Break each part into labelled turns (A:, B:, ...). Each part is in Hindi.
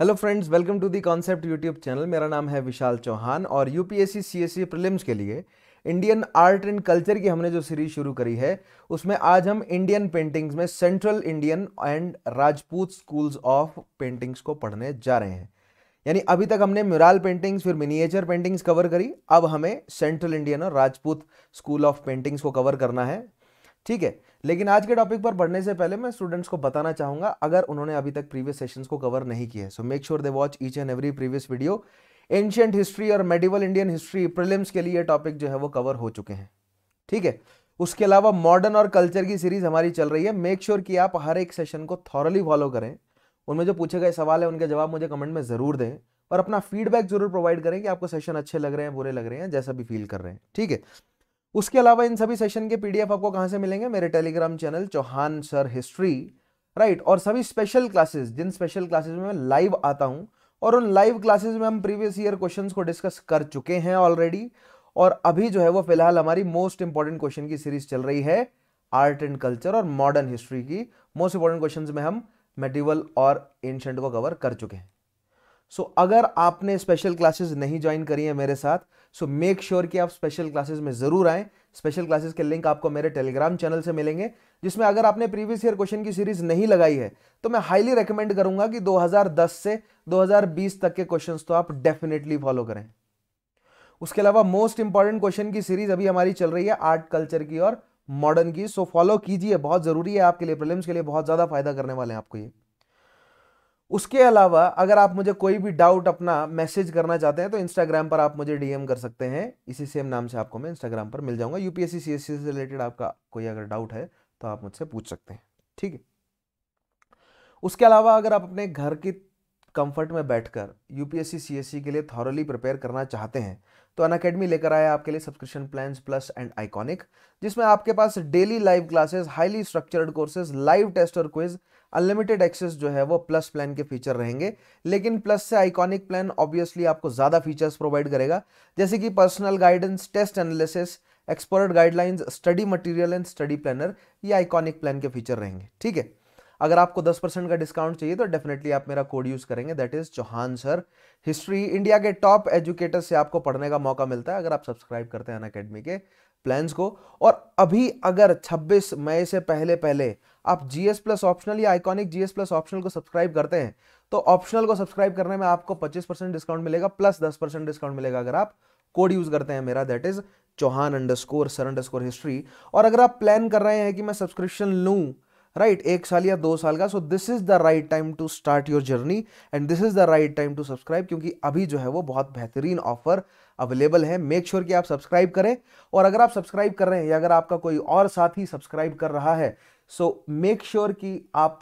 A: Hello friends welcome to the concept YouTube channel मेरा नाम है विशाल चौहान और यूपीएससी सीएससी प्रीलिम्स के लिए इंडियन आर्ट एंड कल्चर की हमने जो सीरीज शुरू करी है उसमें आज हम इंडियन पेंटिंग्स में central Indian and Rajput schools of paintings को पढ़ने जा रहे हैं यानी अभी तक हमने म्यूराल पेंटिंग्स फिर मिनिएचर पेंटिंग्स कवर करी अब हमें सेंट्रल इंडियन और राजपूत स्कूल ऑफ पेंटिंग्स को कवर करना है ठीक है लेकिन आज के टॉपिक पर बढ़ने से पहले मैं स्टूडेंट्स को बताना चाहूंगा अगर उन्होंने अभी तक प्रीवियस सेशंस को कवर नहीं किया so make sure they watch each and every previous video ancient history और मेडिवल इंडियन हिस्ट्री प्रिलिम्स के लिए टॉपिक जो है वो कवर हो चुके हैं ठीक है उसके अलावा मॉडर्न और कल्चर की सीरीज हमारी चल रही है मेक श्योर sure कि आप हर एक सेशन को थॉरली फॉलो करें उनमें जो पूछे गए सवाल है उनके जवाब मुझे कमेंट में ज़रूर दें और अपना फीडबैक जरूर प्रोवाइड करें कि आपको सेशन अच्छे लग रहे हैं बुरे लग रहे हैं जैसा भी फील कर रहे हैं ठीक है उसके अलावा इन सभी सेशन के पीडीएफ आपको कहाँ से मिलेंगे मेरे Telegram channel Chauhan sir history right और सभी स्पेशल क्लासेस जिन स्पेशल क्लासेस में मैं लाइव आता हूँ और उन लाइव क्लासेस में हम प्रीवियस ईयर क्वेश्चंस को डिस्कस कर चुके हैं ऑलरेडी और अभी जो है वो फिलहाल हमारी मोस्ट इंपॉर्टेंट क्वेश्चन की सीरीज चल रही है आर्ट एंड कल्चर और मॉडर्न हिस्ट्री की मोस्ट इंपॉर्टेंट क्वेश्चन में हम मेडिवल और एंशंट को कवर कर चुके हैं सो so, अगर आपने स्पेशल क्लासेस नहीं ज्वाइन करी है मेरे साथ सो मेक श्योर कि आप स्पेशल क्लासेस में ज़रूर आएँ स्पेशल क्लासेस के लिंक आपको मेरे टेलीग्राम चैनल से मिलेंगे जिसमें अगर आपने प्रीवियस ईयर क्वेश्चन की सीरीज नहीं लगाई है तो मैं हाईली रिकमेंड करूंगा कि 2010 से 2020 तक के क्वेश्चंस तो आप डेफिनेटली फॉलो करें उसके अलावा मोस्ट इंपॉर्टेंट क्वेश्चन की सीरीज अभी हमारी चल रही है आर्ट कल्चर की और मॉडर्न की सो फॉलो कीजिए बहुत ज़रूरी है आपके लिए प्रिलिम्स के लिए बहुत ज़्यादा फायदा करने वाले हैं आपको ये उसके अलावा अगर आप मुझे कोई भी डाउट अपना मैसेज करना चाहते हैं तो इंस्टाग्राम पर आप मुझे डीएम कर सकते हैं इसी सेम नाम से आपको मैं इंस्टाग्राम पर मिल जाऊंगा यूपीएससी सीएससी से रिलेटेड आपका कोई अगर डाउट है तो आप मुझसे पूछ सकते हैं ठीक है उसके अलावा अगर आप अपने घर की कंफर्ट में बैठकर यूपीएससी सीएससी के लिए थॉरली प्रिपेयर करना चाहते हैं तो अन अकेडमी लेकर आया आपके लिए subscription plan plus and iconic जिसमें आपके पास daily live classes highly structured courses live test और क्विज़ अनलिमिटेड एक्सेस जो है वो प्लस प्लान के फीचर रहेंगे लेकिन प्लस से आइकॉनिक प्लान ऑब्वियसली आपको ज़्यादा फीचर्स प्रोवाइड करेगा जैसे कि personal guidance test analysis expert guidelines study material and study planner ये आइकॉनिक प्लान के फीचर रहेंगे ठीक है अगर आपको 10 परसेंट का डिस्काउंट चाहिए तो डेफिनेटली आप मेरा कोड यूज़ करेंगे that is Chauhan sir history India के टॉप एजुकेटर से आपको पढ़ने का मौका मिलता है अगर आप सब्सक्राइब करते हैं अन के प्लान्स को और अभी अगर 26 मई से पहले पहले आप जीएस प्लस ऑप्शनल या आइकॉनिक जीएस प्लस ऑप्शनल को सब्सक्राइब करते हैं तो ऑप्शनल को सब्सक्राइब करने में आपको 25 परसेंट डिस्काउंट मिलेगा प्लस 10 परसेंट डिस्काउंट मिलेगा अगर आप कोड यूज करते हैं मेरा that is Chauhan underscore sir underscore history और अगर आप प्लान कर रहे हैं कि मैं सब्सक्रिप्शन लूँ राइट right, एक साल या दो साल का so this is the right time to start your journey and this is the right time to subscribe क्योंकि अभी जो है वो बहुत बेहतरीन ऑफर अवेलेबल है मेक श्योर sure कि आप सब्सक्राइब करें और अगर आप सब्सक्राइब कर रहे हैं या अगर आपका कोई और साथी सब्सक्राइब कर रहा है सो मेक श्योर कि आप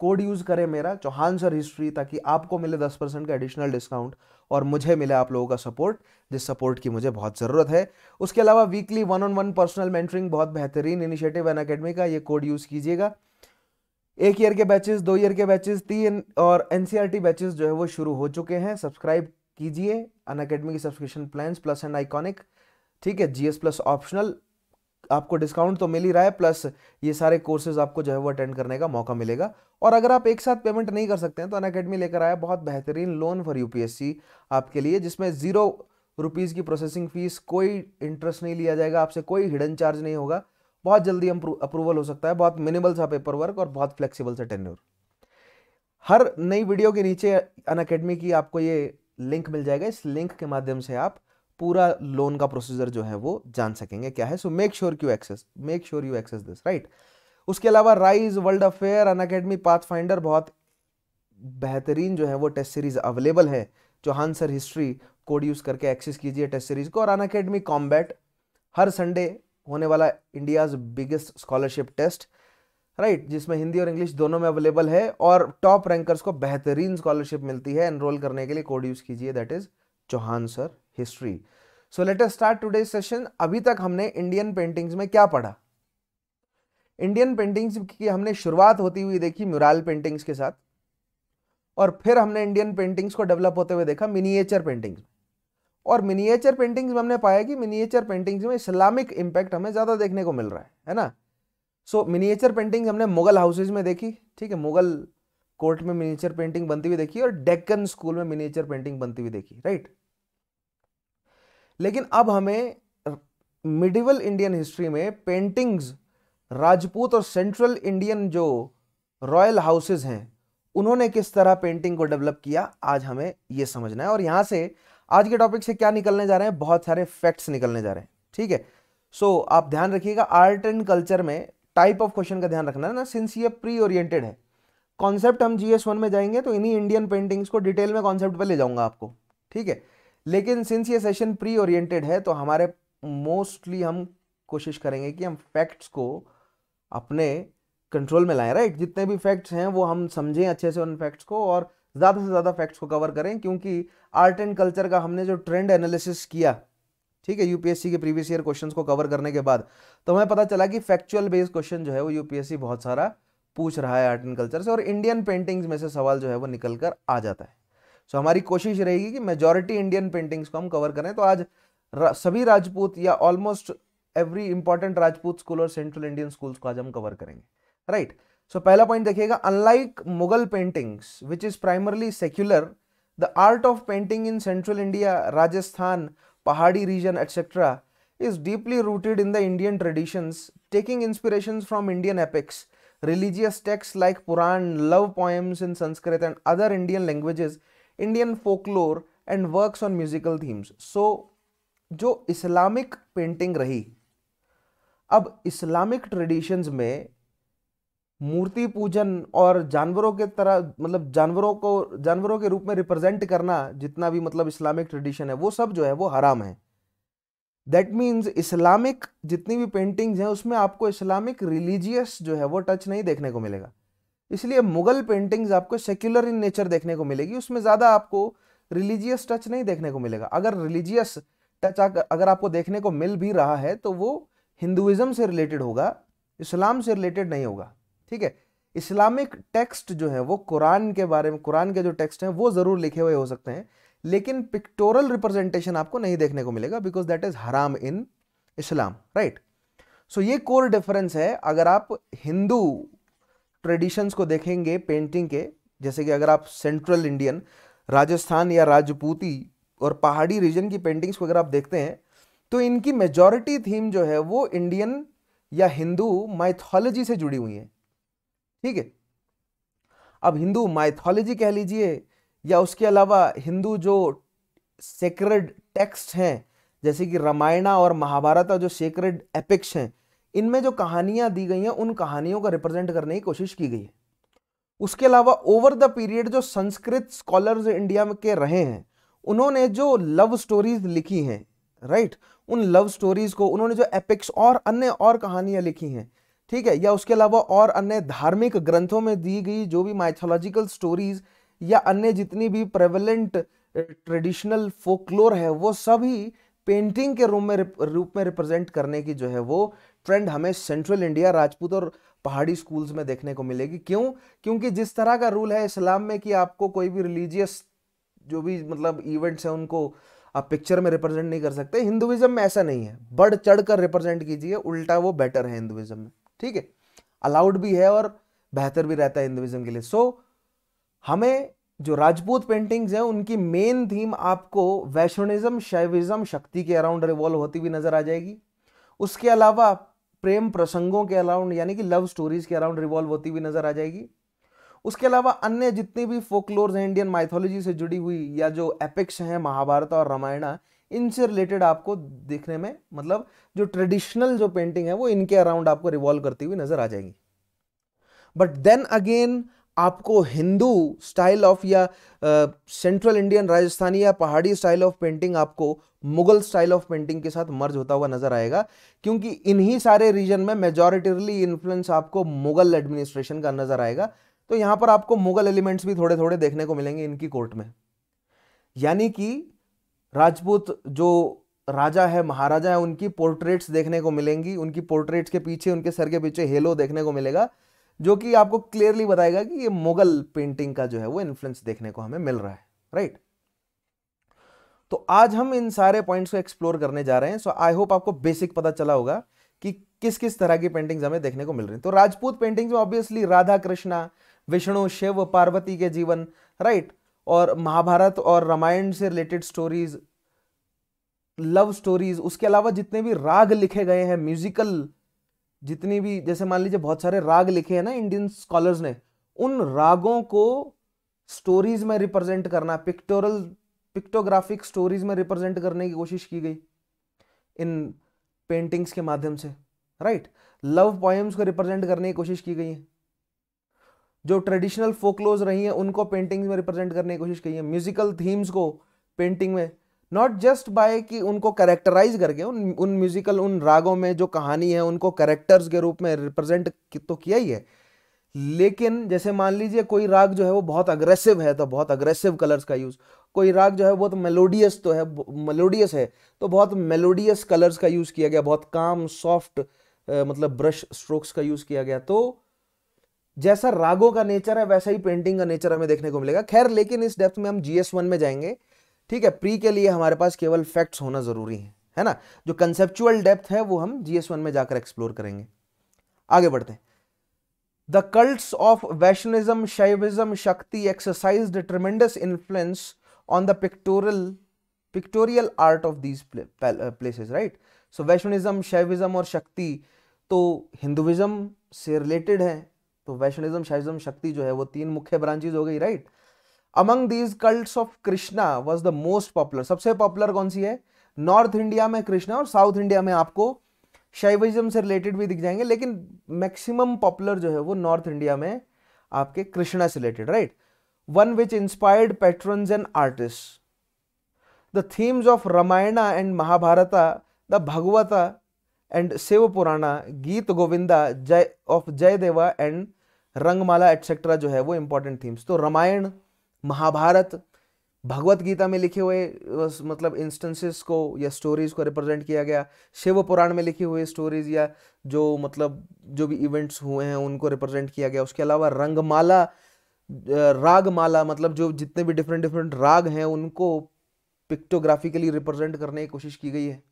A: कोड यूज़ करें मेरा चौहान सर हिस्ट्री ताकि आपको मिले दस परसेंट का एडिशनल डिस्काउंट और मुझे मिले आप लोगों का सपोर्ट जिस सपोर्ट की मुझे बहुत ज़रूरत है उसके अलावा weekly one on one personal mentoring बहुत बेहतरीन इनिशिएटिव एन अकेडमी का ये कोड यूज़ कीजिएगा एक ईयर के बैचेस दो ईयर के बैचेस तीन और एन बैचेस e जो है वो शुरू हो चुके हैं सब्सक्राइब कीजिए अन अकेडमी की subscription plan plus and iconic ठीक है जीएस प्लस ऑप्शनल आपको डिस्काउंट तो मिल ही रहा है प्लस ये सारे कोर्सेज आपको जो है वो अटेंड करने का मौका मिलेगा और अगर आप एक साथ पेमेंट नहीं कर सकते हैं तो अन अकेडमी लेकर आया बहुत बेहतरीन लोन फॉर यूपीएससी आपके लिए जिसमें जीरो रुपीज़ की प्रोसेसिंग फीस कोई इंटरेस्ट नहीं लिया जाएगा आपसे कोई हिडन चार्ज नहीं होगा बहुत जल्दी अप्रूवल हो सकता है बहुत मिनिमल सा पेपर वर्क और बहुत फ्लेक्सिबल सा टेन्योर हर नई वीडियो के नीचे अन अकेडमी की आपको ये लिंक मिल जाएगा इस लिंक के माध्यम से आप पूरा लोन का प्रोसीजर जो है वो जान सकेंगे क्या है so make sure you access make sure you access this right उसके अलावा rise world affair Unacademy pathfinder बहुत बेहतरीन जो है वो टेस्ट सीरीज अवेलेबल है जो सर हिस्ट्री कोड यूज़ करके एक्सेस कीजिए टेस्ट सीरीज को और अन अकेडमी कॉम्बैट हर संडे होने वाला India's biggest scholarship test right right, जिसमें हिंदी और इंग्लिश दोनों में अवेलेबल है और टॉप रैंकर्स को बेहतरीन स्कॉलरशिप मिलती है एनरोल करने के लिए कोड यूज़ कीजिए that is Chauhan sir history so let us start today session अभी तक हमने इंडियन पेंटिंग्स में क्या पढ़ा इंडियन पेंटिंग्स की हमने शुरुआत होती हुई देखी म्यूराल पेंटिंग्स के साथ और फिर हमने इंडियन पेंटिंग्स को डेवलप होते हुए देखा मिनिएचर पेंटिंग्स और मिनिएचर पेंटिंग्स में हमने पाया कि मिनिएचर पेंटिंग्स में इस्लामिक इम्पैक्ट हमें ज़्यादा देखने को मिल रहा है है ना सो मिनिएचर पेंटिंग हमने मुगल हाउसेज में देखी ठीक है मुगल कोर्ट में मिनिएचर पेंटिंग बनती हुई देखी और डेक्कन स्कूल में मिनिएचर पेंटिंग बनती हुई देखी राइट लेकिन अब हमें मिडिवल इंडियन हिस्ट्री में पेंटिंग्स राजपूत और सेंट्रल इंडियन जो रॉयल हाउसेज हैं उन्होंने किस तरह पेंटिंग को डेवलप किया आज हमें यह समझना है और यहां से आज के टॉपिक से क्या निकलने जा रहे हैं बहुत सारे फैक्ट्स निकलने जा रहे हैं ठीक है सो so, आप ध्यान रखिएगा आर्ट एंड कल्चर में टाइप ऑफ क्वेश्चन का ध्यान रखना है ना सिंस ये प्री ओरिएंटेड है कॉन्सेप्ट हम जी एस वन में जाएंगे तो इन्हीं इंडियन पेंटिंग्स को डिटेल में कॉन्सेप्ट पर ले जाऊंगा आपको ठीक है लेकिन सिंस ये सेशन प्री ओरिएंटेड है तो हमारे मोस्टली हम कोशिश करेंगे कि हम फैक्ट्स को अपने कंट्रोल में लाएं राइट जितने भी फैक्ट्स हैं वो हम समझें अच्छे से उन फैक्ट्स को और ज़्यादा से ज़्यादा फैक्ट्स को कवर करें क्योंकि आर्ट एंड कल्चर का हमने जो ट्रेंड एनालिसिस किया ठीक है यूपीएससी के प्रीवियस ईयर क्वेश्चंस को कवर करने के बाद तो हमें पता चला कि फैक्चुअल बेस्ड क्वेश्चन जो है वो यूपीएससी बहुत सारा पूछ रहा है आर्ट एंड कल्चर से और इंडियन पेंटिंग्स में से सवाल जो है वो निकल कर आ जाता है सो हमारी कोशिश रहेगी कि मेजोरिटी इंडियन पेंटिंग्स को हम कवर करें तो आज रा, सभी राजपूत या almost every important Rajput school और सेंट्रल इंडियन स्कूल्स को आज हम कवर करेंगे राइट right? सो so, पहला पॉइंट देखिएगा unlike Mughal paintings which is primarily secular the art of painting in central India Rajasthan Pahari region etcetera is deeply rooted in the Indian traditions taking inspiration from Indian epics religious texts like Puran love poems in Sanskrit and other Indian languages Indian folklore and works on musical themes so जो इस्लामिक पेंटिंग रही अब इस्लामिक ट्रेडिशंस में मूर्ति पूजन और जानवरों के तरह मतलब जानवरों को जानवरों के रूप में रिप्रेजेंट करना जितना भी मतलब इस्लामिक ट्रेडिशन है वो सब जो है वो हराम है दैट मीन्स इस्लामिक जितनी भी पेंटिंग्स हैं उसमें आपको इस्लामिक रिलीजियस जो है वो टच नहीं देखने को मिलेगा इसलिए मुगल पेंटिंग्स आपको सेक्युलर इन नेचर देखने को मिलेगी उसमें ज़्यादा आपको रिलीजियस टच नहीं देखने को मिलेगा अगर रिलीजियस टच अगर आपको देखने को मिल भी रहा है तो वो हिंदुज़म से रिलेटेड होगा इस्लाम से रिलेटेड नहीं होगा ठीक है इस्लामिक टेक्स्ट जो है वो कुरान के बारे में कुरान के जो टेक्स्ट हैं वो ज़रूर लिखे हुए हो सकते हैं लेकिन पिक्टोरल रिप्रेजेंटेशन आपको नहीं देखने को मिलेगा बिकॉज दैट इज़ हराम इन इस्लाम राइट सो ये कोर डिफरेंस है अगर आप हिंदू ट्रेडिशंस को देखेंगे पेंटिंग के जैसे कि अगर आप सेंट्रल इंडियन राजस्थान या राजपूती और पहाड़ी रीजन की पेंटिंग्स को अगर आप देखते हैं तो इनकी मेजॉरिटी थीम जो है वो इंडियन या हिंदू माइथोलॉजी से जुड़ी हुई है ठीक है अब हिंदू माइथोलॉजी कह लीजिए या उसके अलावा हिंदू जो सेक्रेड टेक्स्ट हैं जैसे कि रामायणा और महाभारत और जो सेक्रेड एपिक्स हैं इनमें जो कहानियां दी गई हैं उन कहानियों को रिप्रेजेंट करने की कोशिश की गई है उसके अलावा ओवर द पीरियड जो संस्कृत स्कॉलर्स इंडिया के रहे हैं उन्होंने जो लव स्टोरीज लिखी हैं राइट उन लव स्टोरीज को उन्होंने जो एपिक्स और अन्य और कहानियां लिखी हैं ठीक है या उसके अलावा और अन्य धार्मिक ग्रंथों में दी गई जो भी माइथोलॉजिकल स्टोरीज या अन्य जितनी भी प्रेवलेंट ट्रेडिशनल फोकलोर है वो सभी पेंटिंग के रूप में रूप में रिप्रेजेंट करने की जो है वो ट्रेंड हमें सेंट्रल इंडिया राजपूत और पहाड़ी स्कूल्स में देखने को मिलेगी क्यों क्योंकि जिस तरह का रूल है इस्लाम में कि आपको कोई भी रिलीजियस जो भी मतलब इवेंट्स हैं उनको आप पिक्चर में रिप्रेजेंट नहीं कर सकते हिंदुइज्म में ऐसा नहीं है बढ़ चढ़ कर रिप्रेजेंट कीजिए उल्टा वो बेटर है हिंदुइज्म में ठीक है अलाउड भी है और बेहतर भी रहता है हिंदुइज्म के लिए सो so, हमें जो राजपूत पेंटिंग्स हैं उनकी मेन थीम आपको वैष्णविज्म शैविज्म शक्ति के अराउंड रिवॉल्व होती हुई नजर आ जाएगी उसके अलावा प्रेम प्रसंगों के अराउंड यानी कि लव स्टोरीज के अराउंड रिवॉल्व होती हुई नजर आ जाएगी उसके अलावा अन्य जितनी भी फोकलोर्स हैं इंडियन माइथोलॉजी से जुड़ी हुई या जो एपिक्स हैं महाभारत और रामायण इनसे रिलेटेड आपको देखने में मतलब जो ट्रेडिशनल जो पेंटिंग है वो इनके अराउंड आपको रिवॉल्व करती हुई नजर आ जाएगी बट देन अगेन आपको हिंदू स्टाइल ऑफ या सेंट्रल इंडियन राजस्थानी या पहाड़ी स्टाइल ऑफ पेंटिंग आपको मुगल स्टाइल ऑफ पेंटिंग के साथ मर्ज होता हुआ नजर आएगा क्योंकि इन्हीं सारे रीजन में मेजोरिटीली इन्फ्लुएंस आपको मुगल एडमिनिस्ट्रेशन का नजर आएगा तो यहां पर आपको मुगल एलिमेंट्स भी थोड़े थोड़े देखने को मिलेंगे इनकी कोर्ट में यानी कि राजपूत जो राजा है महाराजा है उनकी पोर्ट्रेट्स देखने को मिलेंगी उनकी पोर्ट्रेट्स के पीछे उनके सर के पीछे हेलो देखने को मिलेगा जो कि आपको क्लियरली बताएगा कि ये मुगल पेंटिंग का जो है वो इन्फ्लुएंस देखने को हमें मिल रहा है राइट तो आज हम इन सारे पॉइंट्स को एक्सप्लोर करने जा रहे हैं सो आई होप आपको बेसिक पता चला होगा कि किस किस तरह की पेंटिंग्स हमें देखने को मिल रही है तो राजपूत पेंटिंग्स में ऑब्वियसली राधा कृष्णा विष्णु शिव पार्वती के जीवन राइट right? और महाभारत और रामायण से रिलेटेड स्टोरीज लव स्टोरीज उसके अलावा जितने भी राग लिखे गए हैं म्यूजिकल जितनी भी जैसे मान लीजिए बहुत सारे राग लिखे हैं ना इंडियन स्कॉलर्स ने उन रागों को स्टोरीज में रिप्रेजेंट करना पिक्टोरल पिक्टोग्राफिक स्टोरीज में रिप्रेजेंट करने की कोशिश की गई इन पेंटिंग्स के माध्यम से राइट लव पोएम्स को रिप्रेजेंट करने की कोशिश की गई है जो ट्रेडिशनल फोकलोज रही हैं उनको पेंटिंग्स में रिप्रेजेंट करने की कोशिश की है म्यूजिकल थीम्स को पेंटिंग में नॉट जस्ट बाय कि उनको करेक्टराइज करके उन उन म्यूजिकल उन रागों में जो कहानी है उनको करेक्टर्स के रूप में रिप्रेजेंट तो किया ही है लेकिन जैसे मान लीजिए कोई राग जो है वो बहुत अग्रेसिव है तो बहुत अग्रेसिव कलर्स का यूज़ कोई राग जो है बहुत मेलोडियस तो है मेलोडियस है तो बहुत मेलोडियस कलर्स का यूज़ किया गया बहुत काम सॉफ्ट मतलब ब्रश स्ट्रोक्स का यूज़ किया गया तो जैसा रागों का नेचर है वैसा ही पेंटिंग का नेचर हमें देखने को मिलेगा खैर लेकिन इस डेप्थ में हम जी एस वन में जाएंगे ठीक है प्री के लिए हमारे पास केवल फैक्ट्स होना ज़रूरी है है ना जो कंसेप्चुअल डेप्थ है वो हम जी एस वन में जाकर एक्सप्लोर करेंगे आगे बढ़ते हैं the cults of Vaishnavism Shaivism Shakti exercise tremendous influence on the pictorial pictorial art of these places right so Vaishnavism Shaivism और शक्ति तो हिंदुइज्म से रिलेटेड है तो वैष्णिज्म शैविज्म शक्ति जो है वो तीन मुख्य ब्रांचेज हो गई right among these cult of Krishna was the most popular सबसे पॉपुलर कौन सी है नॉर्थ इंडिया में कृष्णा और साउथ इंडिया में आपको शैविज्म से रिलेटेड भी दिख जाएंगे लेकिन मैक्सिमम पॉपुलर जो है वो नॉर्थ इंडिया में आपके कृष्णा से related right one which inspired patrons and artist the themes of Ramayana and Mahabharata the Bhagavata and Shiva Purana Geet Govinda जय ऑफ जय देवा एंड रंगमाला एट्सेट्रा जो है वो इम्पोर्टेंट थीम्स तो रामायण महाभारत भगवत गीता में लिखे हुए मतलब इंस्टेंसेस को या स्टोरीज को रिप्रेजेंट किया गया शिव पुराण में लिखी हुई स्टोरीज या जो मतलब जो भी इवेंट्स हुए हैं उनको रिप्रेजेंट किया गया उसके अलावा रंगमाला रागमाला मतलब जो जितने भी डिफरेंट डिफरेंट राग हैं उनको पिक्टोग्राफिकली रिप्रेजेंट करने की कोशिश की गई है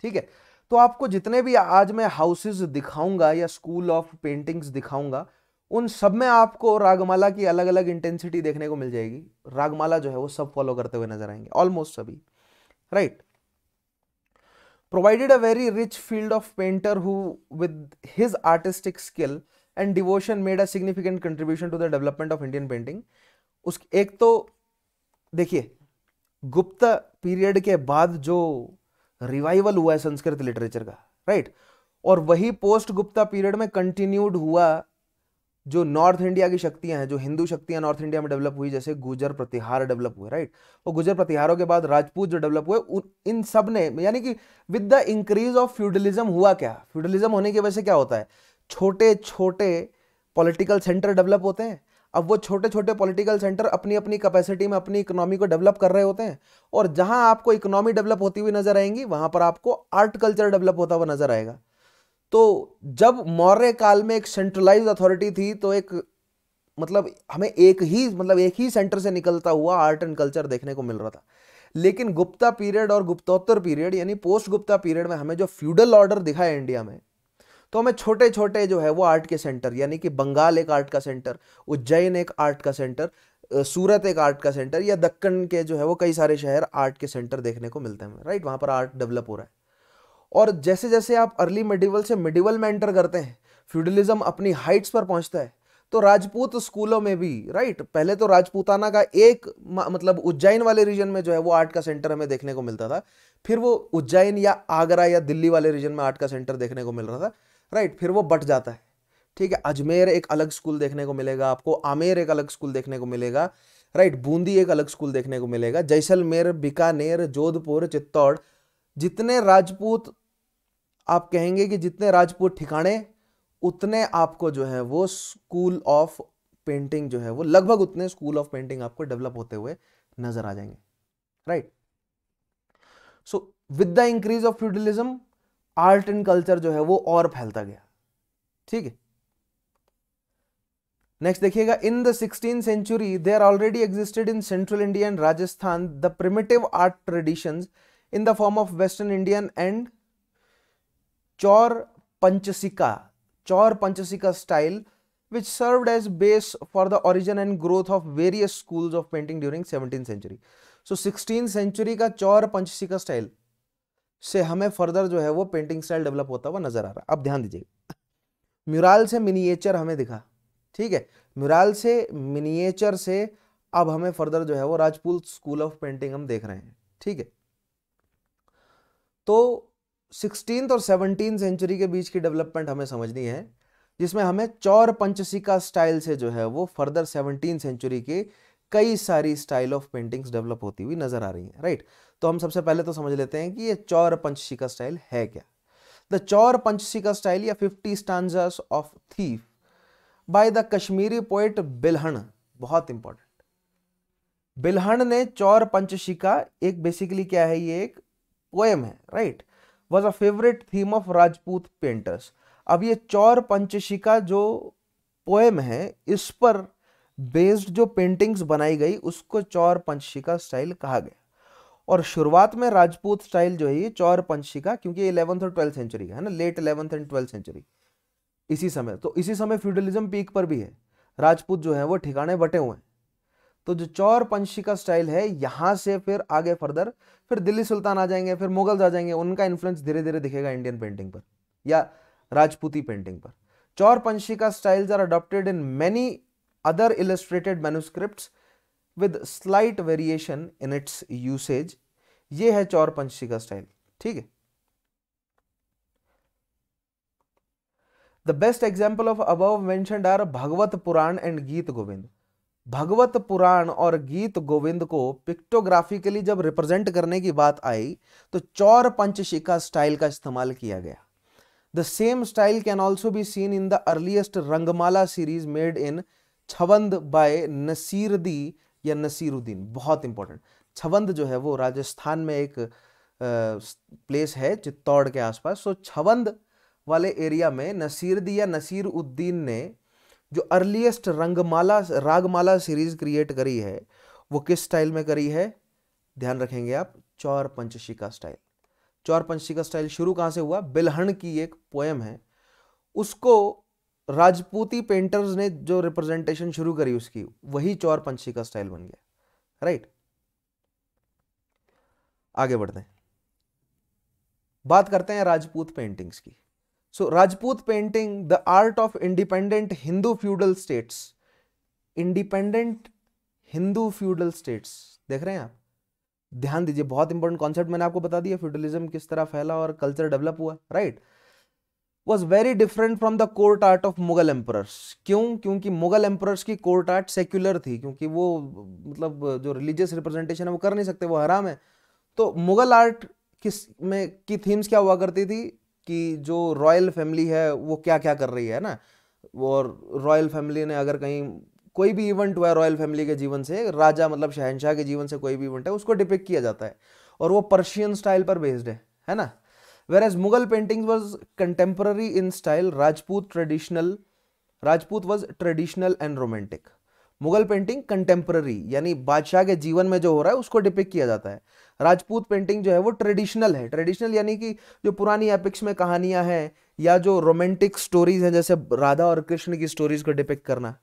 A: ठीक है तो आपको जितने भी आज मैं हाउसेस दिखाऊंगा या स्कूल ऑफ पेंटिंग्स दिखाऊंगा उन सब में आपको रागमाला की अलग अलग इंटेंसिटी देखने को मिल जाएगी रागमाला जो है वो सब फॉलो करते हुए नजर आएंगे ऑलमोस्ट सभी right provided a very rich field of painter who with his artistic skill and devotion made a significant contribution to the development of Indian painting उस एक तो देखिए गुप्त पीरियड के बाद जो रिवाइवल हुआ है संस्कृत लिटरेचर का राइट और वही पोस्ट गुप्ता पीरियड में कंटिन्यूड हुआ जो नॉर्थ इंडिया की शक्तियां हैं जो हिंदू शक्तियां नॉर्थ इंडिया में डेवलप हुई जैसे गुजर प्रतिहार डेवलप हुए राइट और गुजर प्रतिहारों के बाद राजपूत जो डेवलप हुए इन सब ने यानी कि with the increase of feudalism हुआ क्या फ्यूडलिज्म होने की वजह से क्या होता है छोटे छोटे पॉलिटिकल सेंटर डेवलप होते हैं अब वो छोटे छोटे पॉलिटिकल सेंटर अपनी अपनी कैपेसिटी में अपनी इकोनॉमी को डेवलप कर रहे होते हैं और जहां आपको इकोनॉमी डेवलप होती हुई नजर आएंगी वहां पर आपको आर्ट कल्चर डेवलप होता हुआ नजर आएगा तो जब मौर्य काल में एक सेंट्रलाइज अथॉरिटी थी तो एक मतलब हमें एक ही मतलब एक ही सेंटर से निकलता हुआ आर्ट एंड कल्चर देखने को मिल रहा था लेकिन गुप्ता पीरियड और गुप्तोत्तर पीरियड यानी पोस्ट गुप्ता पीरियड में हमें जो फ्यूडल ऑर्डर दिखा है इंडिया में तो हमें छोटे छोटे जो है वो आर्ट के सेंटर यानी कि बंगाल एक आर्ट का सेंटर उज्जैन एक आर्ट का सेंटर सूरत एक आर्ट का सेंटर या दक्कन के जो है वो कई सारे शहर आर्ट के सेंटर देखने को मिलते हैं राइट वहाँ पर आर्ट डेवलप हो रहा है और जैसे जैसे आप अर्ली मिडिवल से मिडिवल में एंटर करते हैं फ्यूडलिज्म अपनी हाइट्स पर पहुँचता है तो राजपूत स्कूलों में भी राइट पहले तो राजपूताना का एक मतलब उज्जैन वाले रीजन में जो है वो आर्ट का सेंटर हमें देखने को मिलता था फिर वो उज्जैन या आगरा या दिल्ली वाले रीजन में आर्ट का सेंटर देखने को मिल रहा था राइट फिर वो बट जाता है ठीक है अजमेर एक अलग स्कूल देखने को मिलेगा आपको आमेर एक अलग स्कूल देखने को मिलेगा राइट बूंदी एक अलग स्कूल देखने को मिलेगा जैसलमेर बीकानेर जोधपुर चित्तौड़ जितने राजपूत आप कहेंगे कि जितने राजपूत ठिकाने उतने आपको जो है वो स्कूल ऑफ पेंटिंग जो है वो लगभग उतने स्कूल ऑफ पेंटिंग आपको डेवलप होते हुए नजर आ जाएंगे right so with the increase of feudalism art and culture जो है वो और फैलता गया ठीक है नेक्स्ट देखिएगा in the sixteen century they are already existed in central India and Rajasthan the primitive art tradition in the form of western Indian and Chaur Panchasika Chaur Panchasika style which serve as base for the origin and growth of various school of painting during seventeen century so sixteen century का चौर पंचसिका स्टाइल से हमें फर्दर जो है वो पेंटिंग स्टाइल डेवलप होता हुआ नजर आ रहा अब ध्यान दीजिए म्यूराल से मिनिएचर हमें दिखा ठीक है म्यूराल से मिनिएचर से अब हमें फर्दर जो है वो राजपूल स्कूल ऑफ पेंटिंग हम देख रहे हैं ठीक है तो सिक्सटीन और सेवनटीन सेंचुरी के बीच की डेवलपमेंट हमें समझनी है जिसमें हमें चौर पंचसिका स्टाइल से जो है वो फर्दर सेवनटीन सेंचुरी के कई सारी स्टाइल ऑफ पेंटिंग्स डेवलप होती हुई नजर आ रही है राइट right? तो हम सबसे पहले तो समझ लेते हैं कि ये चौर पंचशी का स्टाइल है क्या द चौर पंचशी का स्टाइल या fifty stanzas of thief by the Kashmiri poet Bilhana बहुत इंपॉर्टेंट बिल्हण ने चौर पंचशिका एक बेसिकली क्या है ये एक पोएम है right was a favourite theme of Rajput painters अब ये चौर पंचशिका जो पोएम है इस पर बेस्ड जो पेंटिंग्स बनाई गई उसको चौर पंचशिका स्टाइल कहा गया और शुरुआत में राजपूत स्टाइल जो है चौर पंछी का क्योंकि इलेवंथ और ट्वेल्थ सेंचुरी है ना late eleventh and twelfth century इसी समय तो इसी समय फ्यूडलिज्म पीक पर भी है राजपूत जो है वो ठिकाने बटे हुए हैं तो जो चौर पंछी का स्टाइल है यहाँ से फिर आगे फर्दर फिर दिल्ली सुल्तान आ जाएंगे फिर मुगल्स आ जाएंगे उनका इन्फ्लुएंस धीरे धीरे दिखेगा इंडियन पेंटिंग पर या राजपूती पेंटिंग पर चौर पंछी का styles are adopted in many other illustrated manuscript with slight variation in its usage ये है चौर पंछी का स्टाइल ठीक है द बेस्ट एग्जाम्पल ऑफ अब मैं आर भगवत पुराण एंड गीत गोविंद भगवत पुराण और गीत गोविंद को पिक्टोग्राफिकली जब रिप्रेजेंट करने की बात आई तो चौर पंचशिका स्टाइल का इस्तेमाल किया गया the same style can also be seen in the earliest Rangmala series made in Chawand by Nasiruddin या नसीरुद्दीन बहुत इंपॉर्टेंट छवंद जो है वो राजस्थान में एक प्लेस है चित्तौड़ के आसपास सो छवंद वाले एरिया में नसीरदी या नसीर उद्दीन ने जो earliest Rangmala Ragamala series create करी है वो किस स्टाइल में करी है ध्यान रखेंगे आप चौर पंचशिका स्टाइल चौर पंचशिका स्टाइल शुरू कहाँ से हुआ बिलहण की एक पोएम है उसको राजपूती पेंटर्स ने जो रिप्रेजेंटेशन शुरू करी उसकी वही चौर पंचशिका स्टाइल बन गया राइट right? आगे बढ़ते हैं बात करते हैं राजपूत पेंटिंग्स की so so, Rajput painting the art of independent Hindu feudal states independent Hindu feudal states देख रहे हैं आप ध्यान दीजिए बहुत इंपॉर्टेंट कॉन्सेप्ट मैंने आपको बता दिया फ्यूडलिज्म किस तरह फैला और कल्चर डेवलप हुआ right was very different from the court art of Mughal emperors क्यों क्योंकि मुगल एम्परर्स की कोर्ट आर्ट सेक्युलर थी क्योंकि वो मतलब जो रिलीजियस रिप्रेजेंटेशन है वो कर नहीं सकते वो हराम है तो मुगल आर्ट किस में की थीम्स क्या हुआ करती थी कि जो रॉयल फैमिली है वो क्या क्या कर रही है ना और रॉयल फैमिली ने अगर कहीं कोई भी इवेंट हुआ है रॉयल फैमिली के जीवन से राजा मतलब शहनशाह के जीवन से कोई भी इवेंट है उसको डिपिक्ट किया जाता है और वो पर्शियन स्टाइल पर बेस्ड है है ना whereas Mughal painting was contemporary in style Rajput traditional Rajput was traditional and romantic Mughal painting contemporary यानी बादशाह के जीवन में जो हो रहा है उसको डिपिक्ट किया जाता है राजपूत पेंटिंग जो है वो ट्रेडिशनल है ट्रेडिशनल यानी कि जो पुरानी एपिक्स में कहानियां हैं या जो रोमांटिक स्टोरीज हैं जैसे राधा और कृष्ण की स्टोरीज को डिपेक्ट करना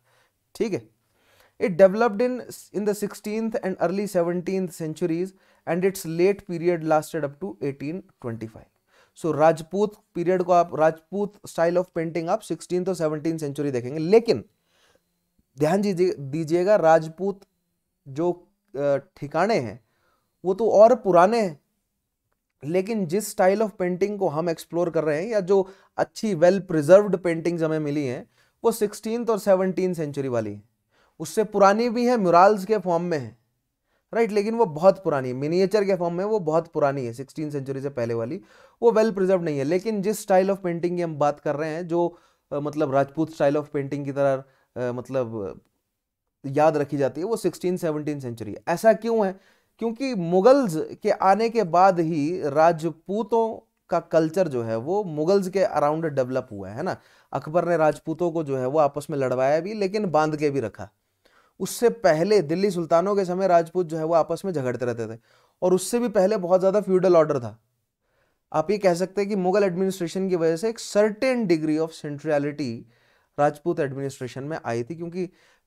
A: ठीक है it developed in in the sixteen and early seventeen centuries and its late period lasted up to eighteen twenty five so Rajput period को आप राजपूत स्टाइल ऑफ पेंटिंग आप सिक्सटीन और सेवनटीन सेंचुरी देखेंगे लेकिन ध्यान दीजिएगा राजपूत जो ठिकाने हैं वो तो और पुराने हैं लेकिन जिस स्टाइल ऑफ पेंटिंग को हम एक्सप्लोर कर रहे हैं या जो अच्छी वेल प्रिजर्व्ड पेंटिंग्स हमें मिली हैं वो सिक्सटीन और सेवनटीन सेंचुरी वाली है उससे पुरानी भी है म्यूरल्स के फॉर्म में है राइट लेकिन वो बहुत पुरानी है मिनिएचर के फॉर्म में वो बहुत पुरानी है सिक्सटीन सेंचुरी से पहले वाली वो वेल प्रिजर्व नहीं है लेकिन जिस स्टाइल ऑफ पेंटिंग की हम बात कर रहे हैं जो आ, मतलब राजपूत स्टाइल ऑफ पेंटिंग की तरह आ, मतलब याद रखी जाती है वो सिक्सटीन सेवनटीन सेंचुरी ऐसा क्यों है क्योंकि मुगल्स के आने के बाद ही राजपूतों का कल्चर जो है वो मुगल्स के अराउंड डेवलप हुआ है ना अकबर ने राजपूतों को जो है वो आपस में लड़वाया भी लेकिन बांध के भी रखा उससे पहले दिल्ली सुल्तानों के समय राजपूत जो है वो आपस में झगड़ते रहते थे और उससे भी पहले बहुत ज़्यादा फ्यूडल ऑर्डर था आप ये कह सकते हैं कि मुगल एडमिनिस्ट्रेशन की वजह से एक certain degree of centrality Rajput administration में आई थी क्योंकि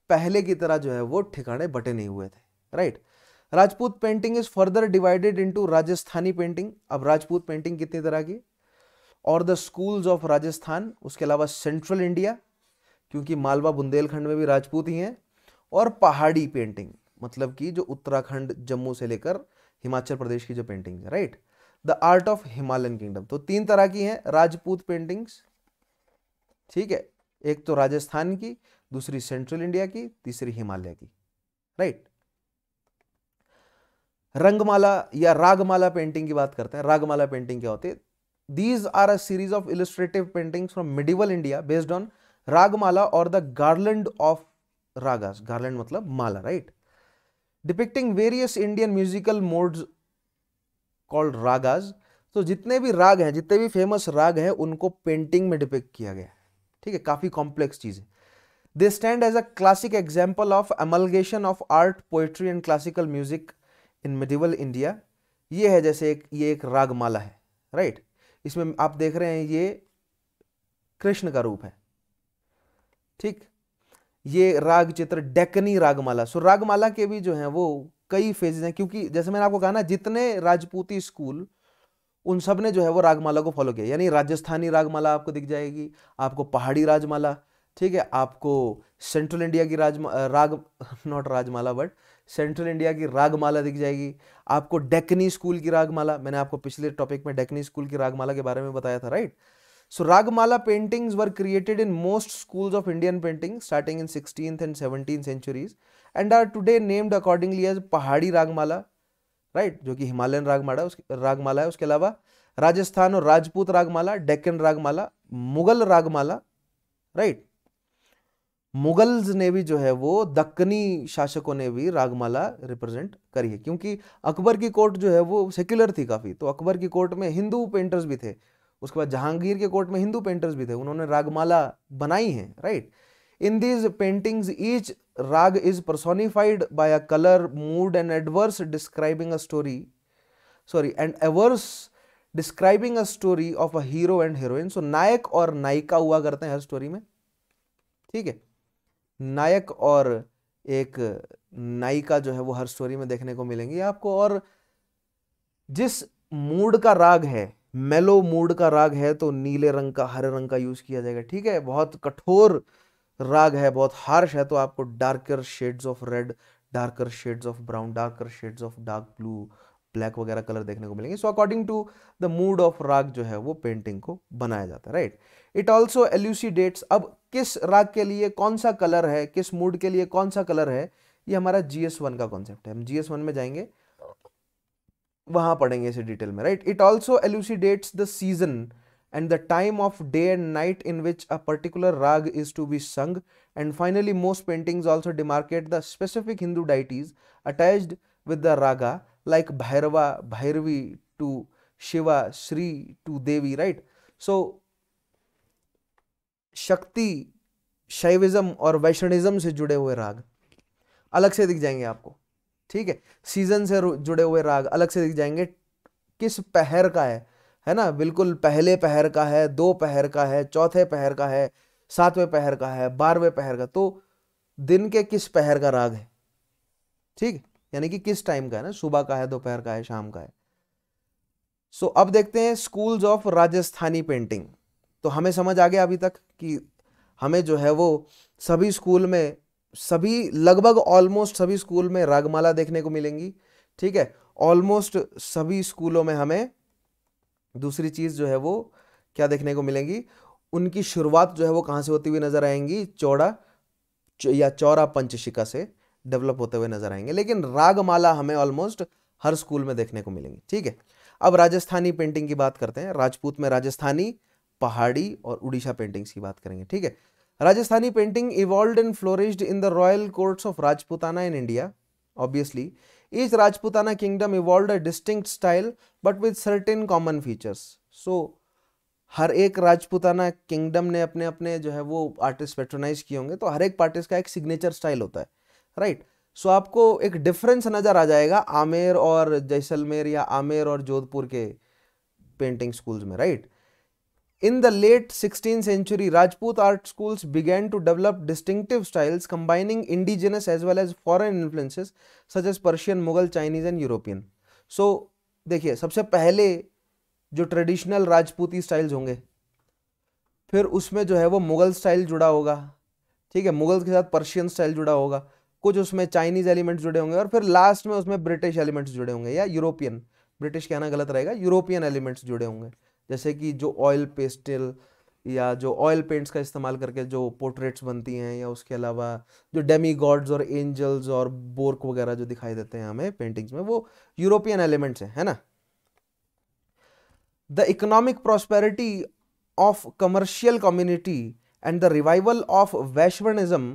A: पहले की तरह जो है वो ठिकाने बटे नहीं हुए थे right right? Rajput painting is further divided into Rajasthani painting अब राजपूत पेंटिंग कितनी तरह की और द स्कूल्स ऑफ राजस्थान उसके अलावा सेंट्रल इंडिया क्योंकि मालवा बुंदेलखंड में भी राजपूत ही हैं और पहाड़ी पेंटिंग मतलब कि जो उत्तराखंड जम्मू से लेकर हिमाचल प्रदेश की जो पेंटिंग है right the art of Himalayan kingdom तो तीन तरह की हैं राजपूत पेंटिंग्स ठीक है एक तो राजस्थान की दूसरी सेंट्रल इंडिया की तीसरी हिमालय की राइट रंगमाला या रागमाला पेंटिंग की बात करते हैं रागमाला पेंटिंग क्या होती है these are a series of illustrative painting from medieval India based on Ragamala और the garland of ragas garland मतलब माला right depicting various Indian musical mode called ragas तो जितने भी राग हैं जितने भी फेमस राग हैं उनको पेंटिंग में डिपिक्ट किया गया है ठीक है काफ़ी कॉम्प्लेक्स चीज़ है they stand as a classic example of amalgamation of art poetry and classical music in medieval India ये है जैसे एक ये एक रागमाला है राइट इसमें आप देख रहे हैं ये कृष्ण का रूप है ठीक ये राग चित्र डेकनी रागमाला सो रागमाला के भी जो है वो कई फेजेज हैं क्योंकि जैसे मैंने आपको कहा ना जितने राजपूती स्कूल उन सब ने जो है वो रागमाला को फॉलो किया यानी राजस्थानी रागमाला आपको दिख जाएगी आपको पहाड़ी राजमाला ठीक है आपको सेंट्रल इंडिया की राज राग not Rajmala but central India की रागमाला दिख जाएगी आपको डेकनी स्कूल की रागमाला मैंने आपको पिछले टॉपिक में डेकनी स्कूल की रागमाला के बारे में बताया था right so Ragamala paintings were created in most schools of Indian painting starting in sixteen and seventeen centuries and are today named accordingly as Pahari Ragamala right right? जो कि हिमालयन रागमाला रागमाला है उसके अलावा राजस्थान और राजपूत रागमाला डेक्कन रागमाला मुगल रागमाला राइट right? मुगल्स ने भी जो है वो दक्कनी शासकों ने भी रागमाला रिप्रेजेंट करी है क्योंकि अकबर की कोर्ट जो है वो सेक्युलर थी काफ़ी तो अकबर की कोर्ट में हिंदू पेंटर्स भी थे उसके बाद जहांगीर के कोर्ट में हिंदू पेंटर्स भी थे उन्होंने रागमाला बनाई है right in these paintings each raga is personified by a colour mood and a verse describing a story sorry and a verse describing a story of a hero and heroine so नायक और नायिका हुआ करते हैं हर स्टोरी में ठीक है नायक और एक नायिका जो है वो हर स्टोरी में देखने को मिलेंगी आपको और जिस मूड का राग है मेलो मूड का राग है तो नीले रंग का हरे रंग का यूज किया जाएगा ठीक है बहुत कठोर राग है बहुत हार्श है तो आपको darker shades of red darker shades of brown darker shades of dark blue black वगैरह कलर देखने को मिलेंगे so according to the mood of raga जो है वो पेंटिंग को बनाया जाता है right it also elucidates अब किस राग के लिए कौन सा कलर है किस मूड के लिए कौन सा कलर है ये हमारा जीएस वन का कॉन्सेप्ट है हम जीएस वन में जाएंगे वहां पढ़ेंगे इसे डिटेल में right it also elucidates the season and the time of day and night in which a particular raga is to be sung and finally most paintings also demarcate the specific Hindu deities attach with the raga like Bhairava Bhairavi to Shiva Shri to Devi right so Shakti Shaivism और वैष्णिज्म से जुड़े हुए राग अलग से दिख जाएंगे आपको ठीक है सीजन से जुड़े हुए राग अलग से दिख जाएंगे किस पहर का है है ना बिल्कुल पहले पहर का है दो पहर का है चौथे पहर का है सातवें पहर का है बारहवें पहर का तो दिन के किस पहर का राग है ठीक यानी कि किस टाइम का है ना सुबह का है दोपहर का है शाम का है सो so, अब देखते हैं स्कूल्स ऑफ राजस्थानी पेंटिंग तो हमें समझ आ गया अभी तक कि हमें जो है वो सभी स्कूल में सभी लगभग ऑलमोस्ट सभी स्कूल में रागमाला देखने को मिलेंगी ठीक है ऑलमोस्ट सभी स्कूलों में हमें दूसरी चीज़ जो है वो क्या देखने को मिलेंगी उनकी शुरुआत जो है वो कहाँ से होती हुई नजर आएंगी चौड़ा या चौरा पंचशिका से डेवलप होते हुए नजर आएंगे लेकिन रागमाला हमें ऑलमोस्ट हर स्कूल में देखने को मिलेंगी ठीक है अब राजस्थानी पेंटिंग की बात करते हैं राजपूत में राजस्थानी पहाड़ी और उड़ीसा पेंटिंग्स की बात करेंगे ठीक है Rajasthani painting evolve and flourish in the royal courts of Rajputana in India obviously each Rajputana kingdom evolve a distinct style but with certain common features so हर एक राजपुताना किंगडम ने अपने अपने जो है वो आर्टिस्ट पेट्रोनाइज किए होंगे तो हर एक आर्टिस्ट का एक सिग्नेचर स्टाइल होता है राइट right? सो so, आपको एक डिफरेंस नज़र आ जाएगा आमेर और जैसलमेर या आमेर और जोधपुर के पेंटिंग स्कूल्स में right In the late 16th century, Rajput art schools began to develop distinctive styles combining indigenous as well as foreign influences such as Persian, Mughal, Chinese and European. So, देखिए सबसे पहले जो ट्रेडिशनल राजपूती स्टाइल्स होंगे फिर उसमें जो है वो मुग़ल स्टाइल जुड़ा होगा ठीक है मुग़ल के साथ पर्शियन स्टाइल जुड़ा होगा कुछ उसमें चाइनीज़ एलिमेंट्स जुड़े होंगे और फिर लास्ट में उसमें ब्रिटिश एलिमेंट्स जुड़े होंगे या यूरोपियन ब्रिटिश कहना गलत रहेगा यूरोपियन एलिमेंट्स जुड़े होंगे जैसे कि जो ऑयल पेस्टल या जो ऑयल पेंट्स का इस्तेमाल करके जो पोर्ट्रेट्स बनती हैं या उसके अलावा जो डेमी गॉड्स और एंजल्स और बोर्क वगैरह जो दिखाई देते हैं हमें पेंटिंग्स में वो यूरोपियन एलिमेंट्स हैं है ना the economic prosperity of commercial community and the revival of Vaishnavism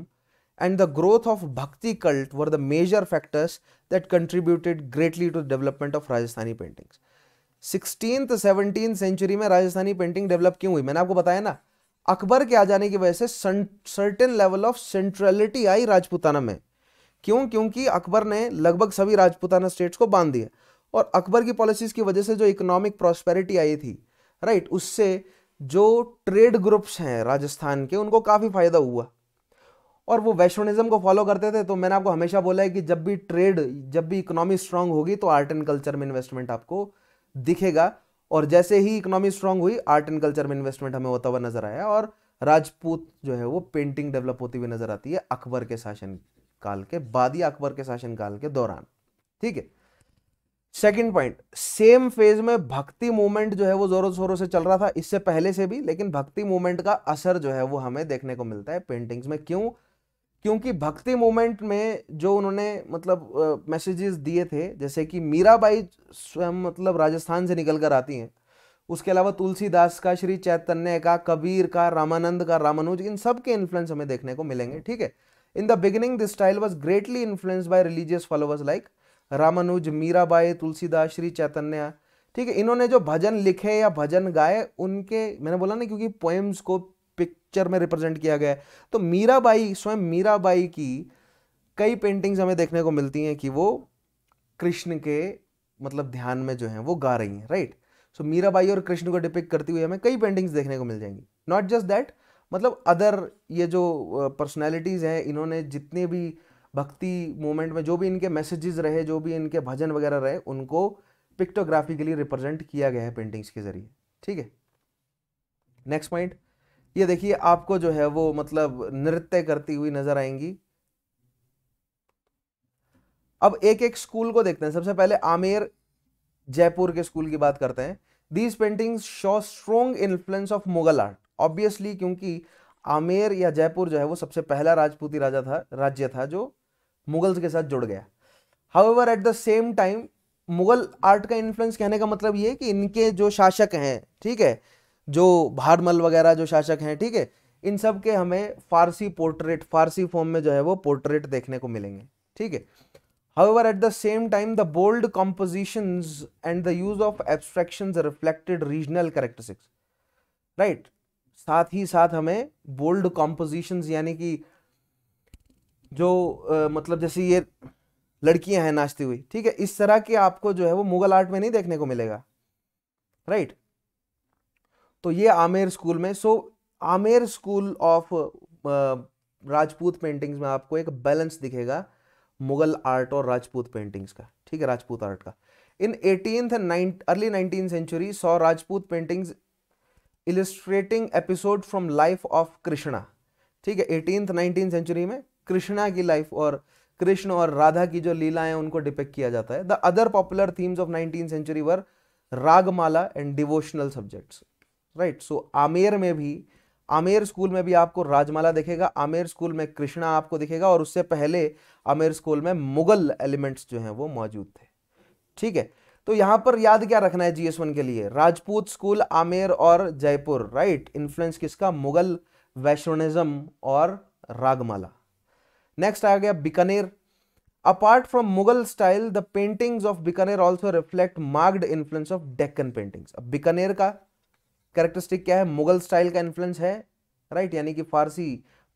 A: and the growth of bhakti cult were the major factors that contributed greatly to the development of rajasthani paintings sixteen seventeen century में राजस्थानी पेंटिंग डेवलप क्यों हुई मैंने आपको बताया ना अकबर के आ जाने की वजह से सर्टेन लेवल ऑफ सेंट्रलिटी आई राजपूताना में क्यों क्योंकि अकबर ने लगभग सभी राजपूताना स्टेट्स को बांध दिया और अकबर की पॉलिसीज की वजह से जो इकोनॉमिक प्रॉस्पेरिटी आई थी राइट उससे जो ट्रेड ग्रुप्स हैं राजस्थान के उनको काफ़ी फायदा हुआ और वो वैश्वनिज्म को फॉलो करते थे तो मैंने आपको हमेशा बोला है कि जब भी ट्रेड जब भी इकोनॉमी स्ट्रांग होगी तो आर्ट एंड कल्चर में इन्वेस्टमेंट आपको दिखेगा और जैसे ही इकोनॉमी स्ट्रांग हुई आर्ट एंड कल्चर में इन्वेस्टमेंट हमें होता हुआ नजर आया और राजपूत जो है वो पेंटिंग डेवलप होती हुई नजर आती है अकबर के शासन काल के बाद ही अकबर के शासन काल के दौरान ठीक है सेकंड पॉइंट सेम फेज में भक्ति मूवमेंट जो है वो जोरों शोरों से चल रहा था इससे पहले से भी लेकिन भक्ति मूवमेंट का असर जो है वो हमें देखने को मिलता है पेंटिंग्स में क्यों क्योंकि भक्ति मूवमेंट में जो उन्होंने मतलब मैसेजेस दिए थे जैसे कि मीराबाई स्वयं मतलब राजस्थान से निकल कर आती हैं उसके अलावा तुलसीदास का श्री चैतन्य का कबीर का रामानंद का रामानुज इन सब के इन्फ्लुएंस हमें देखने को मिलेंगे ठीक है in the beginning this style was greatly influence by religious followers like Ramanuja Mirabai Tulsidas Shri Chaitanya ठीक है इन्होंने जो भजन लिखे या भजन गाए उनके मैंने बोला ना क्योंकि पोएम्स को पिक्चर में रिप्रेजेंट किया गया है तो मीराबाई स्वयं मीराबाई की कई पेंटिंग्स हमें देखने को मिलती हैं कि वो कृष्ण के मतलब ध्यान में जो है वो गा रही हैं राइट सो मीराबाई और कृष्ण को डिपिक्ट करती हुई हमें कई पेंटिंग्स देखने को मिल जाएंगी नॉट जस्ट दैट मतलब अदर ये जो पर्सनैलिटीज़ हैं इन्होंने जितने भी भक्ति मोमेंट में जो भी इनके मैसेजेस रहे जो भी इनके भजन वगैरह रहे उनको पिक्टोग्राफिकली रिप्रेजेंट किया गया है पेंटिंग्स के ज़रिए ठीक है नेक्स्ट पॉइंट ये देखिए आपको जो है वो मतलब नृत्य करती हुई नजर आएंगी अब एक एक स्कूल को देखते हैं सबसे पहले आमेर जयपुर के स्कूल की बात करते हैं these paintings show strong influence of Mughal art obviously क्योंकि आमेर या जयपुर जो है वो सबसे पहला राजपूती राजा था राज्य था जो मुगल्स के साथ जुड़ गया however at the same time Mughal art का इन्फ्लुएंस कहने का मतलब ये कि इनके जो शासक हैं ठीक है जो भारमल वगैरह जो शासक हैं ठीक है इन सब के हमें फारसी पोर्ट्रेट फारसी फॉर्म में जो है वो पोर्ट्रेट देखने को मिलेंगे ठीक है however at the same time the bold composition and the use of abstraction reflected regional characteristics right साथ ही साथ हमें बोल्ड कॉम्पोजिशन यानी कि जो आ, मतलब जैसे ये लड़कियां हैं नाचती हुई ठीक है इस तरह के आपको जो है वो मुगल आर्ट में नहीं देखने को मिलेगा राइट right? तो ये आमेर स्कूल में so Amer school of Rajput paintings में आपको एक बैलेंस दिखेगा मुगल आर्ट और राजपूत पेंटिंग्स का ठीक है राजपूत आर्ट का in eighteen early nineteen century saw Rajput paintings illustrating episode from life of Krishna ठीक है एटीन नाइनटीन सेंचुरी में कृष्णा की लाइफ और कृष्ण और राधा की जो लीलाएं उनको डिपेक्ट किया जाता है the other popular themes of nineteen century were Ragamala and devotional subjects right so Amer में भी आमेर स्कूल में भी आपको राजमाला दिखेगा आमेर स्कूल में कृष्णा आपको दिखेगा और उससे पहले आमेर स्कूल में मुगल एलिमेंट्स जो हैं वो मौजूद थे ठीक है तो यहाँ पर याद क्या रखना है जीएस वन के लिए राजपूत स्कूल आमेर और जयपुर राइट इन्फ्लुएंस किसका मुगल वैश्वनिज्म और रागमाला नेक्स्ट आ गया Bikaner apart from Mughal style the paintings of Bikaner also reflect marked influence of Deccan paintings अब बीकानेर का करेक्टरिस्टिक क्या है मुगल स्टाइल का इन्फ्लुएंस है राइट यानी कि फारसी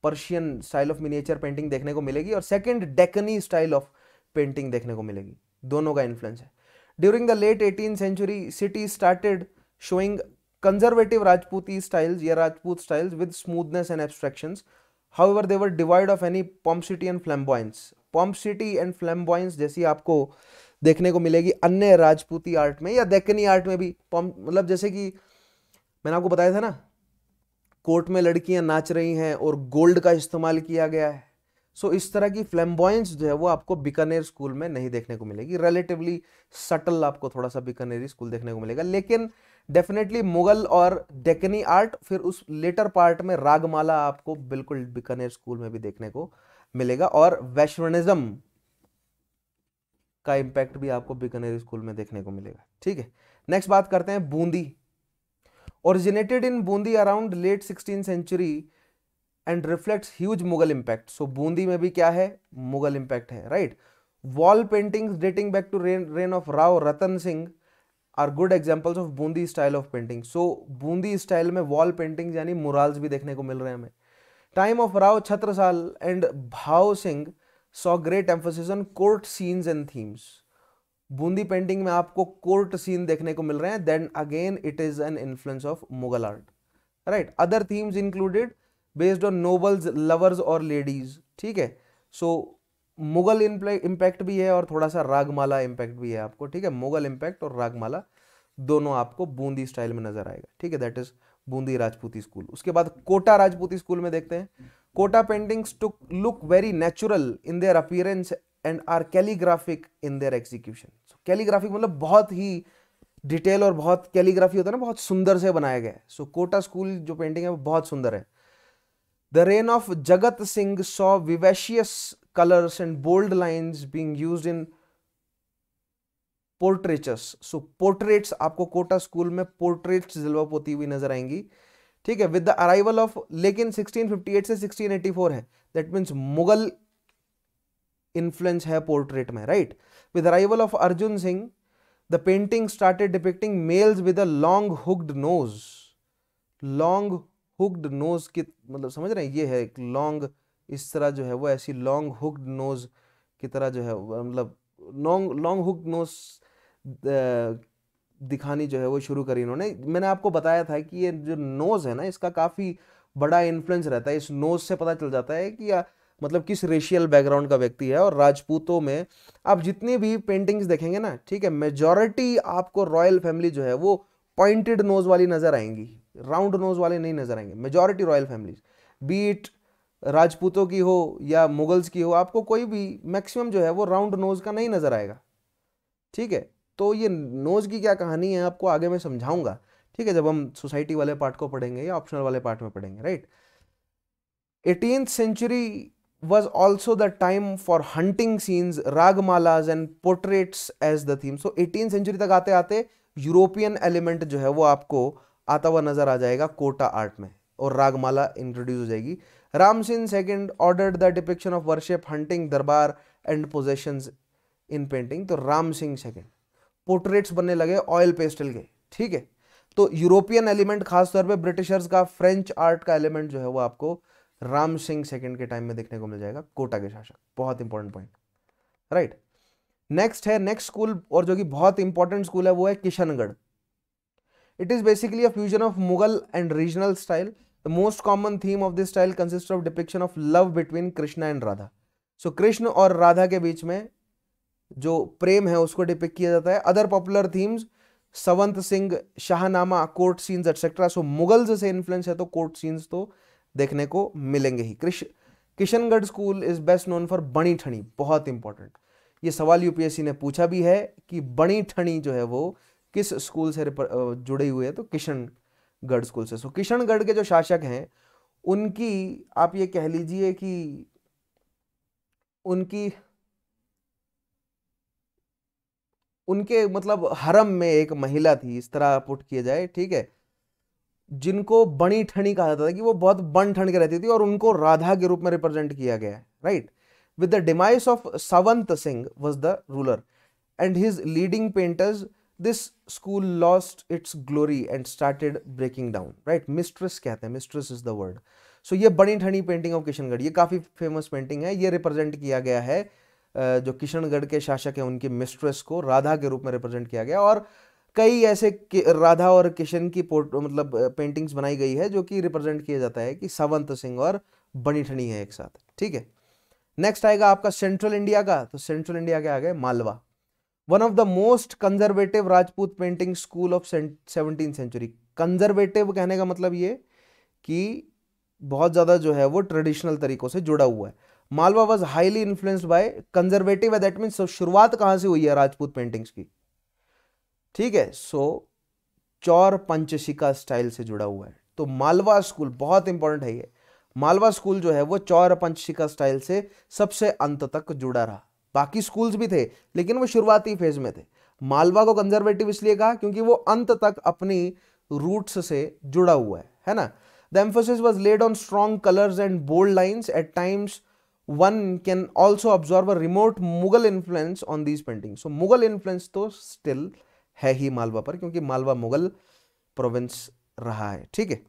A: Persian style of miniature painting देखने को मिलेगी और second Deccani style of painting देखने को मिलेगी दोनों का इन्फ्लुएंस है during the late eighteen century city started showing conservative Rajputi Rajput styles with smoothness and styles however they were devoid of any pomposity and flamboyance pomposity and flamboyance जैसी आपको देखने को मिलेगी अन्य राजपूती आर्ट में या देकनी आर्ट में भी मतलब जैसे कि मैंने आपको बताया था ना कोर्ट में लड़कियां नाच रही हैं और गोल्ड का इस्तेमाल किया गया है सो so, इस तरह की फ्लैम्बॉयंस जो है वो आपको बीकानेर स्कूल में नहीं देखने को मिलेगी रिलेटिवली सटल आपको थोड़ा सा बीकानेरी स्कूल देखने को मिलेगा लेकिन डेफिनेटली मुगल और डेकनी आर्ट फिर उस लेटर पार्ट में रागमाला आपको बिल्कुल बीकानेर स्कूल में भी देखने को मिलेगा और वैश्वनिज्म का इम्पैक्ट भी आपको बीकानेर स्कूल में देखने को मिलेगा ठीक है नेक्स्ट बात करते हैं Bundi originated in Bundi around late sixteen century and reflects huge Mughal impact so Bundi में भी क्या है मुगल इम्पैक्ट है right wall paintings dating back to reign of Rao Ratan Singh are good examples of Bundi style of painting so Bundi style में वॉल पेंटिंग यानी मुराल्स भी देखने को मिल रहे हैं हमें time of Rao Chhatrasal and Bhav Singh saw great emphasis on court scenes and themes Bundi painting में आपको कोर्ट सीन देखने को मिल रहे हैं then again it is an influence of Mughal art right other themes included based on nobles lovers और लेडीज ठीक है सो मुगल इम्पैक्ट भी है और थोड़ा सा रागमाला इम्पैक्ट भी है आपको ठीक है मुगल इम्पैक्ट और रागमाला दोनों आपको बूंदी स्टाइल में नजर आएगा ठीक है दैट इज बूंदी राजपूती स्कूल उसके बाद कोटा राजपूती स्कूल में देखते हैं Kota paintings to look very natural in their appearance and are calligraphic in their execution calligraphy मतलब बहुत ही डिटेल और बहुत कैलीग्राफी होता है ना बहुत सुंदर से बनाया गया है सो कोटा स्कूल जो पेंटिंग है वो बहुत सुंदर है the reign of Jagat Singh saw vivacious colours and bold lines being use in portraitures so portraits आपको कोटा स्कूल में पोर्ट्रेट्स डेवलप होती हुई नजर आएंगी ठीक है विद द अराइवल ऑफ लेकिन 1658 से 1684 है दैट मीन्स मुगल इन्फ्लुएंस है पोर्ट्रेट में right with arrival of Arjun Singh the painting started depicting males with a long hooked nose long hooked nose की मतलब समझ रहे हैं ये है एक लॉन्ग इस तरह जो है वो ऐसी लॉन्ग हुक्ड नोज की तरह जो है मतलब लॉन्ग लॉन्ग हुक्ड नोज दिखानी जो है वो शुरू करी इन्होंने मैंने आपको बताया था कि ये जो नोज़ है ना इसका काफ़ी बड़ा इन्फ्लुएंस रहता है इस नोज़ से पता चल जाता है कि मतलब किस रेशियल बैकग्राउंड का व्यक्ति है और राजपूतों में आप जितनी भी पेंटिंग्स देखेंगे ना ठीक है मेजॉरिटी आपको रॉयल फैमिली जो है वो पॉइंटेड नोज वाली नज़र आएंगी राउंड नोज वाले नहीं नज़र आएंगे मेजॉरिटी रॉयल फैमिली बीट राजपूतों की हो या मुगल्स की हो आपको कोई भी मैक्सिमम जो है वो राउंड नोज का नहीं नज़र आएगा ठीक है तो ये नोज की क्या कहानी है आपको आगे मैं समझाऊंगा ठीक है जब हम सोसाइटी वाले पार्ट को पढ़ेंगे या ऑप्शनल वाले पार्ट में पढ़ेंगे right eighteen century was also the time for hunting scenes, ragmalas and portraits as the theme. So 18th century तक आते आते यूरोपियन एलिमेंट जो है वो आपको आता हुआ नजर आ जाएगा कोटा आर्ट में और रागमाला इंट्रोड्यूस हो जाएगी रामसिन second ordered the depiction of worship hunting durbar and procession in painting तो राम सिंह सेकेंड पोर्ट्रेट्स बनने लगे ऑयल पेस्टल के ठीक है तो यूरोपियन एलिमेंट खासतौर पे ब्रिटिशर्स का फ्रेंच आर्ट का एलिमेंट जो है वो आपको राम सिंह सेकेंड के टाइम में देखने को मिल जाएगा कोटा के शासक बहुत इंपॉर्टेंट पॉइंट राइट नेक्स्ट है नेक्स्ट स्कूल और जो कि बहुत इंपॉर्टेंट स्कूल है वो है Kishangarh it is basically a fusion of Mughal and regional style the most common theme of this style consist of depiction of love between Krishna and Radha so Krishna और राधा के बीच में जो प्रेम है उसको डिपिक्ट किया जाता है other popular themes Sawant Singh Shahnama court scenes etcetera so Mughals से इन्फ्लुएंस है तो कोर्ट सीन्स तो देखने को मिलेंगे ही Krishna Kishangarh school is best known for Bani Thani बहुत इंपॉर्टेंट ये सवाल यूपीएससी ने पूछा भी है कि बणी ठणी जो है वो किस स्कूल से जुड़े हुए हैं तो किशनगढ़ स्कूल से सो so, किशनगढ़ के जो शासक हैं उनकी आप ये कह लीजिए कि उनकी उनके मतलब हरम में एक महिला थी इस तरह पुट किया जाए ठीक है जिनको बनी ठणी कहा जाता था कि वो बहुत बन ठंड के रहती थी और उनको राधा के रूप में रिप्रेजेंट किया गया है right with the demise of Sawant Singh was the ruler and his leading painters this school lost its glory and started breaking down right mistress कहते हैं mistress is the word so ये बनी ठंडी पेंटिंग ऑफ किशनगढ़ ये काफ़ी फेमस पेंटिंग है ये रिप्रेजेंट किया गया है जो किशनगढ़ के शासक है उनकी मिस्ट्रेस को राधा के रूप में रिप्रेजेंट किया गया और कई ऐसे राधा और किशन की पोर्ट मतलब पेंटिंग्स बनाई गई है जो कि रिप्रेजेंट किया जाता है कि सावंत सिंह और बनीठनी है एक साथ ठीक है नेक्स्ट आएगा आपका सेंट्रल इंडिया का तो सेंट्रल इंडिया के आ गए Malwa one of the most conservative Rajput painting school of seventeen century conservative कहने का मतलब ये कि बहुत ज़्यादा जो है वो ट्रेडिशनल तरीकों से जुड़ा हुआ है Malwa was highly influenced by conservative that means शुरुआत कहाँ से हुई है राजपूत पेंटिंग्स की ठीक है सो चौर पंचशिका स्टाइल से जुड़ा हुआ है तो मालवा स्कूल बहुत इंपॉर्टेंट है ये मालवा स्कूल जो है वो चौर पंचशिका स्टाइल से सबसे अंत तक जुड़ा रहा बाकी स्कूल्स भी थे लेकिन वो शुरुआती फेज में थे मालवा को कंजर्वेटिव इसलिए कहा क्योंकि वो अंत तक अपनी रूट्स से जुड़ा हुआ है है ना the emphasis was laid on strong colours and bold lines at times one can also observe a remote Mughal influence on these paintings. So Mughal influence तो स्टिल है ही मालवा पर क्योंकि मालवा मुगल प्रोविंस रहा है ठीक है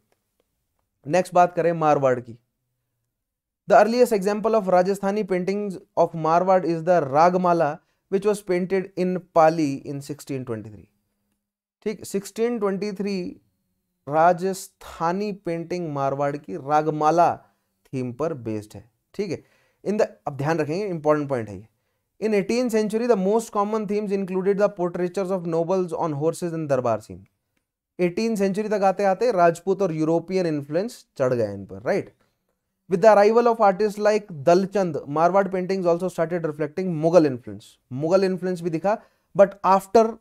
A: नेक्स्ट बात करें मारवाड़ की the earliest example of Rajasthani painting of Marwar is the Ragamala which was painted in Pali in 1623 ठीक 1623 राजस्थानी पेंटिंग मारवाड़ की रागमाला थीम पर बेस्ड है ठीक है इन द अब ध्यान रखेंगे इंपॉर्टेंट पॉइंट है ये In 18th century, the most common themes included the portraitures of nobles on horses and दरबार scene. 18th century तक आते आते राजपूत और यूरोपियन इन्फ्लुएंस चढ़ गए इन पर right with the arrival of artist like Dalchand Marwar painting also started reflecting Mughal influence Mughal influence भी दिखा बट आफ्टर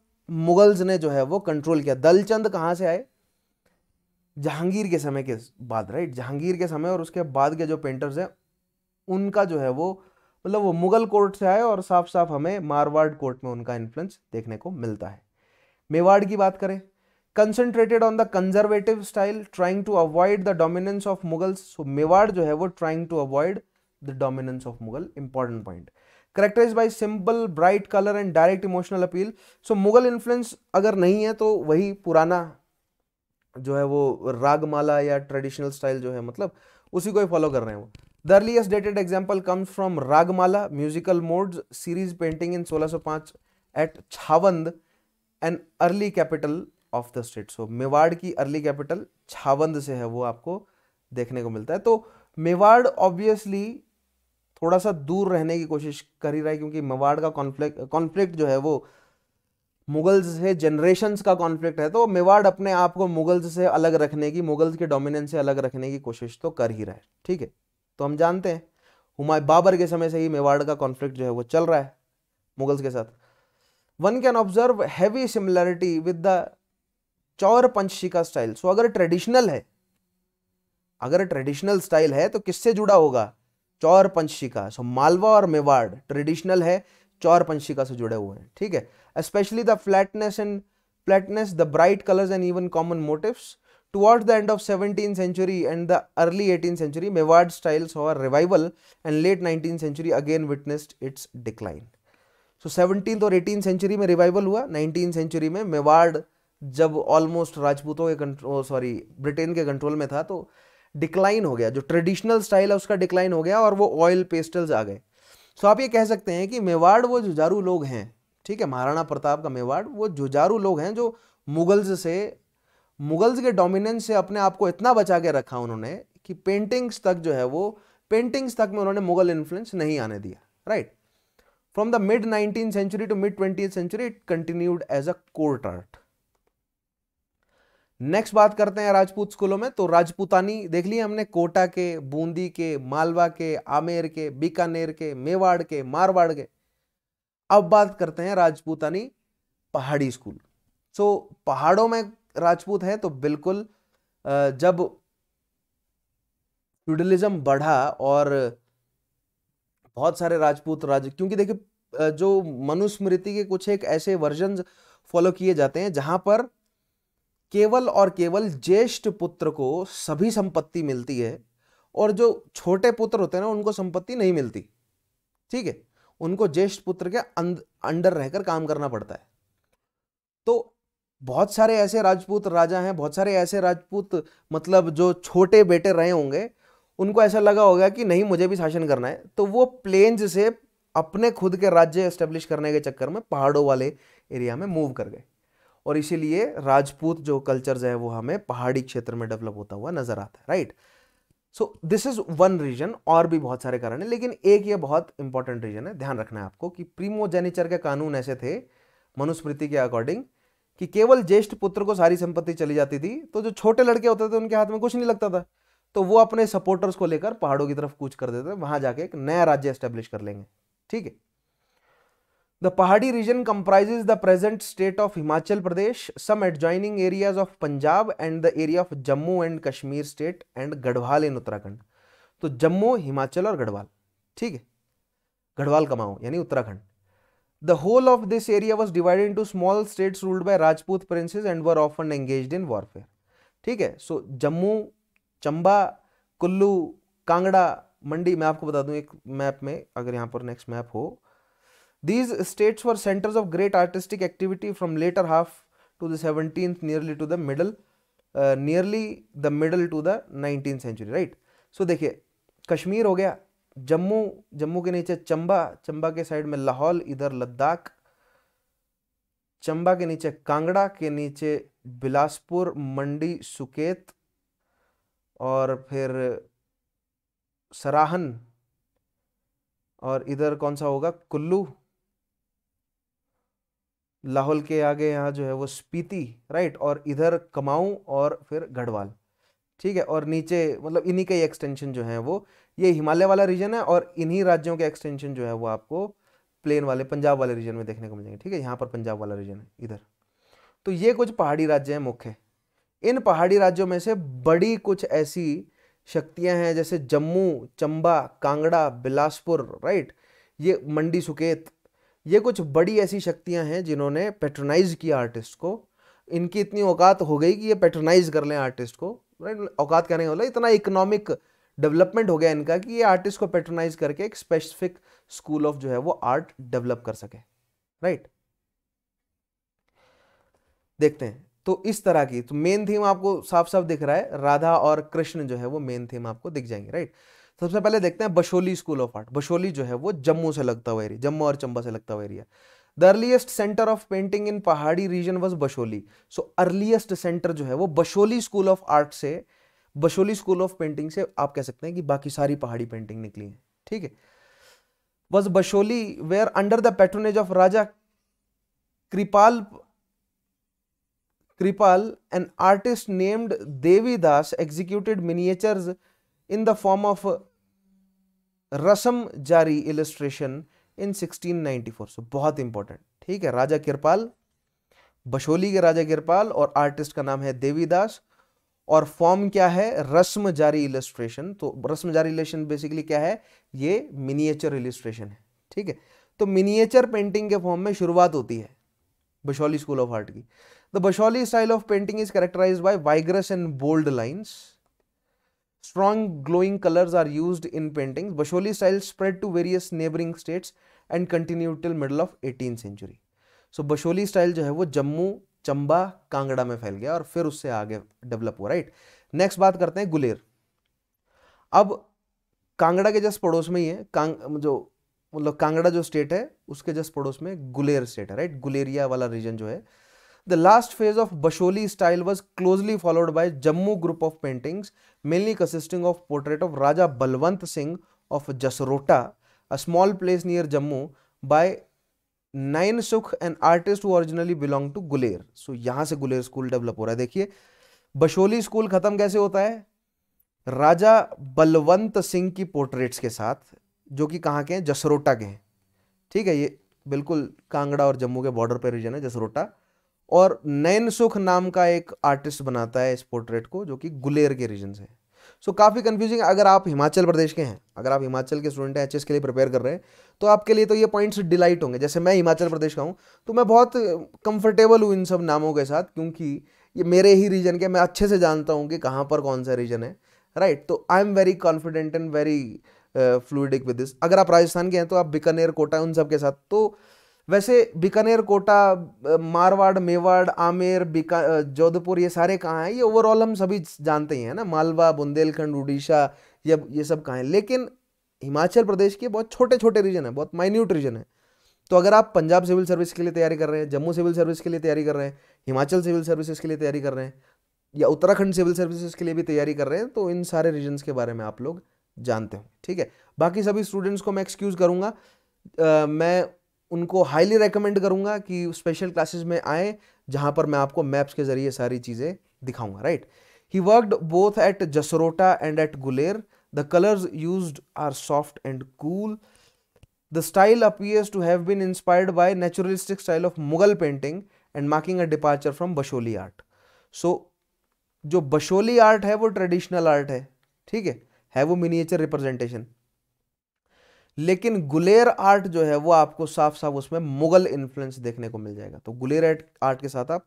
A: मुगल्स ने जो है वो कंट्रोल किया दलचंद कहाँ से आए जहांगीर के समय के बाद राइट जहांगीर के समय और उसके बाद के जो पेंटर्स हैं उनका जो है वो मतलब वो मुगल कोर्ट से आए और साफ साफ हमें मारवाड़ कोर्ट में उनका इन्फ्लुएंस देखने को मिलता है मेवाड़ की बात करें concentrated on the conservative style trying to avoid the dominance of Mughals so Mewar जो है वो trying to avoid the dominance of Mughal important point characterize by simple bright colour and direct emotional appeal so Mughal influence अगर नहीं है तो वही पुराना जो है वो रागमाला या ट्रेडिशनल स्टाइल जो है मतलब उसी को ही फॉलो कर रहे हैं वो The earliest dated example comes from Ragmala musical modes series painting in 1605 at Chhavand, an early capital of the state. So Mewar ki early capital Chhavand se hai, wo आपको dekhne ko milta hai. तो मेवाड़ obviously थोड़ा सा दूर रहने की कोशिश कर ही रहा है क्योंकि मेवाड़ का कॉन्फ्लिक्ट कॉन्फ्लिक्ट जो है वो मुगल्स से जनरेशन्स का कॉन्फ्लिक्ट है तो मेवाड़ अपने आप को मुगल्स से अलग रखने की मुगल्स के डोमिनेंस से अलग रखने की कोशिश तो कर ही रहा है ठीक है तो हम जानते हैं हुमायूं बाबर के समय से ही मेवाड़ का कॉन्फ्लिक्ट जो है वो चल रहा है मुगल्स के साथ one can observe heavy similarity with the Chaur Panchi का स्टाइल सो अगर ट्रेडिशनल है अगर ट्रेडिशनल स्टाइल है तो किससे जुड़ा होगा चौर पंछी का सो मालवा और मेवाड़ ट्रेडिशनल है चौर पंछिका से जुड़े हुए हैं ठीक है specially the flatness and flatness the bright colours and even common motifs Towards the end of seventeen century and the early eighteen century Mewar styles saw a revival and late 19th century again witnessed its so seventeen और एटीन सेंचुरी में रिवाइवल हुआ नाइनटीन सेंचुरी में मेवाड़ जब ऑलमोस्ट राजपूतों के कंट्रोल सॉरी ब्रिटेन के कंट्रोल में था तो डिक्लाइन हो गया जो ट्रेडिशनल स्टाइल है उसका डिक्लाइन हो गया और वो ऑयल पेस्टल्स आ गए सो आप ये कह सकते हैं कि मेवाड़ वो जुझारू लोग हैं ठीक है महाराणा प्रताप का मेवाड़ वो जुझारू लोग हैं जो मुगल्स से मुगल्स के डोमिनेंस से अपने आप को इतना बचा के रखा उन्होंने कि पेंटिंग्स तक जो है वो पेंटिंग्स तक में उन्होंने मुगल इन्फ्लुएंस नहीं आने दिया right from the mid nineteen century to mid twenty century it continued as a court art next बात करते हैं राजपूत स्कूलों में तो राजपूतानी देख लिए हमने कोटा के बूंदी के मालवा के आमेर के बीकानेर के मेवाड़ के मारवाड़ के अब बात करते हैं राजपूतानी पहाड़ी स्कूल सो so, पहाड़ों में राजपूत हैं तो बिल्कुल जब फ्यूडलिज्म बढ़ा और बहुत सारे राजपूत राज क्योंकि देखिए जो मनुस्मृति के कुछ एक ऐसे वर्जन फॉलो किए जाते हैं जहां पर केवल और केवल ज्येष्ठ पुत्र को सभी संपत्ति मिलती है और जो छोटे पुत्र होते हैं ना उनको संपत्ति नहीं मिलती ठीक है उनको ज्येष्ठ पुत्र के अंदर रहकर काम करना पड़ता है तो बहुत सारे ऐसे राजपूत राजा हैं बहुत सारे ऐसे राजपूत मतलब जो छोटे बेटे रहे होंगे उनको ऐसा लगा होगा कि नहीं मुझे भी शासन करना है तो वो प्लेन्स से अपने खुद के राज्य एस्टेब्लिश करने के चक्कर में पहाड़ों वाले एरिया में मूव कर गए और इसीलिए राजपूत जो कल्चर्स है वो हमें पहाड़ी क्षेत्र में डेवलप होता हुआ नजर आता है right so this is one region और भी बहुत सारे कारण है लेकिन एक ये बहुत इंपॉर्टेंट रीजन है ध्यान रखना है आपको कि प्रीमोजेनिचर के कानून ऐसे थे मनुस्मृति के अकॉर्डिंग कि केवल ज्येष्ठ पुत्र को सारी संपत्ति चली जाती थी तो जो छोटे लड़के होते थे उनके हाथ में कुछ नहीं लगता था तो वो अपने सपोर्टर्स को लेकर पहाड़ों की तरफ कूच कर देते थे वहां जाके एक नया राज्य एस्टेब्लिश कर लेंगे ठीक है the Pahari region comprise the present state of Himachal Pradesh some adjoining areas of Punjab and the area of Jammu and Kashmir state and Garhwal in Uttarakhand तो जम्मू हिमाचल और गढ़वाल ठीक है गढ़वाल कमाओ यानी Uttarakhand The whole of this area was divided into small states ruled by Rajput princes and were often engaged in warfare. ठीक है सो जम्मू चंबा कुल्लू कांगड़ा मंडी मैं आपको बता दूं एक मैप में अगर यहाँ पर नेक्स्ट मैप हो these states for centres of great artistic activity from latter half to the seventeen nearly to the middle nearly the middle to the nineteen century right so देखिए कश्मीर हो गया जम्मू जम्मू के नीचे चंबा चंबा के साइड में लाहौल इधर लद्दाख चंबा के नीचे कांगड़ा के नीचे बिलासपुर मंडी सुकेत और फिर सराहन और इधर कौन सा होगा कुल्लू लाहौल के आगे यहाँ जो है वो स्पीति राइट और इधर कमाऊं और फिर गढ़वाल ठीक है और नीचे मतलब इन्हीं के एक्सटेंशन जो है वो ये हिमालय वाला रीजन है और इन्हीं राज्यों के एक्सटेंशन जो है वो आपको प्लेन वाले पंजाब वाले रीजन में देखने को मिलेंगे ठीक है यहाँ पर पंजाब वाला रीजन है इधर तो ये कुछ पहाड़ी राज्य हैं मुख्य इन पहाड़ी राज्यों में से बड़ी कुछ ऐसी शक्तियाँ हैं जैसे जम्मू चंबा कांगड़ा बिलासपुर राइट ये मंडी सुकेत ये कुछ बड़ी ऐसी शक्तियाँ हैं जिन्होंने पेट्रोनाइज किया आर्टिस्ट को इनकी इतनी औकात हो गई कि ये पेट्रोनाइज कर लें आर्टिस्ट को औकात कहने का मतलब इतना इकोनॉमिक डेवलपमेंट हो गया इनका कि ये आर्टिस्ट को पेट्रोनाइज करके एक स्पेसिफिक स्कूल ऑफ जो है वो आर्ट डेवलप कर सके राइट देखते हैं तो इस तरह की तो मेन थीम आपको साफ साफ दिख रहा है राधा और कृष्ण जो है वो मेन थीम आपको दिख जाएंगे राइट सबसे पहले देखते हैं Basohli school of art Basohli जो है वो जम्मू से लगता हुआ एरिया जम्मू और चंबा से लगता हुआ area the earliest centre of painting in Pahari region was Basohli so earliest centre जो है वो बशोली स्कूल ऑफ आर्ट से बशोली स्कूल ऑफ पेंटिंग से आप कह सकते हैं कि बाकी सारी पहाड़ी पेंटिंग निकली है ठीक है was Basohli where under the patronage of Raja Kripal Kripal an artist named Devidas executed miniatures in the form of Rasamanjari illustration इन 1694 सो बहुत इंपॉर्टेंट ठीक है राजा किरपाल बशोली के राजा किरपाल और आर्टिस्ट का नाम है देवीदास और फॉर्म क्या है रस्म जारी इलस्ट्रेशन तो रस्म जारी इलस्ट्रेशन बेसिकली क्या है ये मिनिएचर इलस्ट्रेशन है ठीक है तो मिनिएचर पेंटिंग के फॉर्म में शुरुआत होती है बशौली स्कूल ऑफ आर्ट की the Basohli style of painting is characterize by vigorous and bold lines strong glowing colours are used in painting Basohli style spread to various neighbouring states and continue till middle of eighteen century so Basohli style जो है वो जम्मू चंबा कांगड़ा में फैल गया और फिर उससे आगे डेवलप हुआ राइट नेक्स्ट बात करते हैं गुलेर अब कांगड़ा के जस्ट पड़ोस में ही है कांग जो मतलब कांगड़ा जो स्टेट है उसके जस्ट पड़ोस में गुलेर स्टेट है राइट गुलेरिया वाला रीजन जो है the last phase of Basohli style was closely followed by Jammu group of paintings mainly consisting of portrait of Raja Balwant Singh of Jasrota a small place near Jammu, by Nainsukh an artist who originally belong to Guler so यहां से गुलेर स्कूल डेवलप हो रहा है देखिए बशोली स्कूल खत्म कैसे होता है राजा बलवंत सिंह की पोर्ट्रेट्स के साथ जो कि कहाँ के हैं जसरोटा के हैं ठीक है ये बिल्कुल कांगड़ा और जम्मू के बॉर्डर पर रीजन है जसरोटा और नैन सुख नाम का एक आर्टिस्ट बनाता है इस पोर्ट्रेट को जो कि गुलेर के रीजन से है सो काफ़ी कन्फ्यूजिंग अगर आप हिमाचल प्रदेश के हैं अगर आप हिमाचल के स्टूडेंट हैं एच के लिए प्रिपेयर कर रहे हैं तो आपके लिए तो ये पॉइंट्स डिलाइट होंगे जैसे मैं हिमाचल प्रदेश का हूँ तो मैं बहुत कंफर्टेबल हूँ इन सब नामों के साथ क्योंकि ये मेरे ही रीजन के मैं अच्छे से जानता हूँ कि कहाँ पर कौन सा रीजन है राइट right, तो I am very confident and very fluidic with this अगर आप राजस्थान के हैं तो आप बीकानेर कोटा उन सब के साथ तो वैसे बीकानेर कोटा मारवाड़ मेवाड़ आमेर बीका जोधपुर ये सारे कहाँ हैं ये ओवरऑल हम सभी जानते ही हैं ना मालवा बुंदेलखंड उड़ीसा ये ये सब कहाँ हैं लेकिन हिमाचल प्रदेश के बहुत छोटे छोटे रीजन है बहुत माइन्यूट रीजन है तो अगर आप पंजाब सिविल सर्विस के लिए तैयारी कर रहे हैं जम्मू सिविल सर्विस के लिए तैयारी कर रहे हैं हिमाचल सिविल सर्विसेज के लिए तैयारी कर रहे हैं या उत्तराखंड सिविल सर्विसेज के लिए भी तैयारी कर रहे हैं तो इन सारे रीजन्स के बारे में आप लोग जानते हो ठीक है बाकी सभी स्टूडेंट्स को मैं एक्सक्यूज़ करूँगा मैं उनको हाईली रेकमेंड करूँगा कि स्पेशल क्लासेस में आए जहां पर मैं आपको मैप्स के ज़रिए सारी चीज़ें दिखाऊंगा right he worked both at Jasrota and at Guler the colours use are soft and cool the style appears to have been inspired by naturalistic style of Mughal painting and marking a departure from Basohli art so जो बशोली आर्ट है वो ट्रेडिशनल आर्ट है ठीक है है वो मिनिएचर रिप्रेजेंटेशन लेकिन गुलेर आर्ट जो है वो आपको साफ साफ उसमें मुगल इन्फ्लुएंस देखने को मिल जाएगा तो गुलेर आर्ट के साथ आप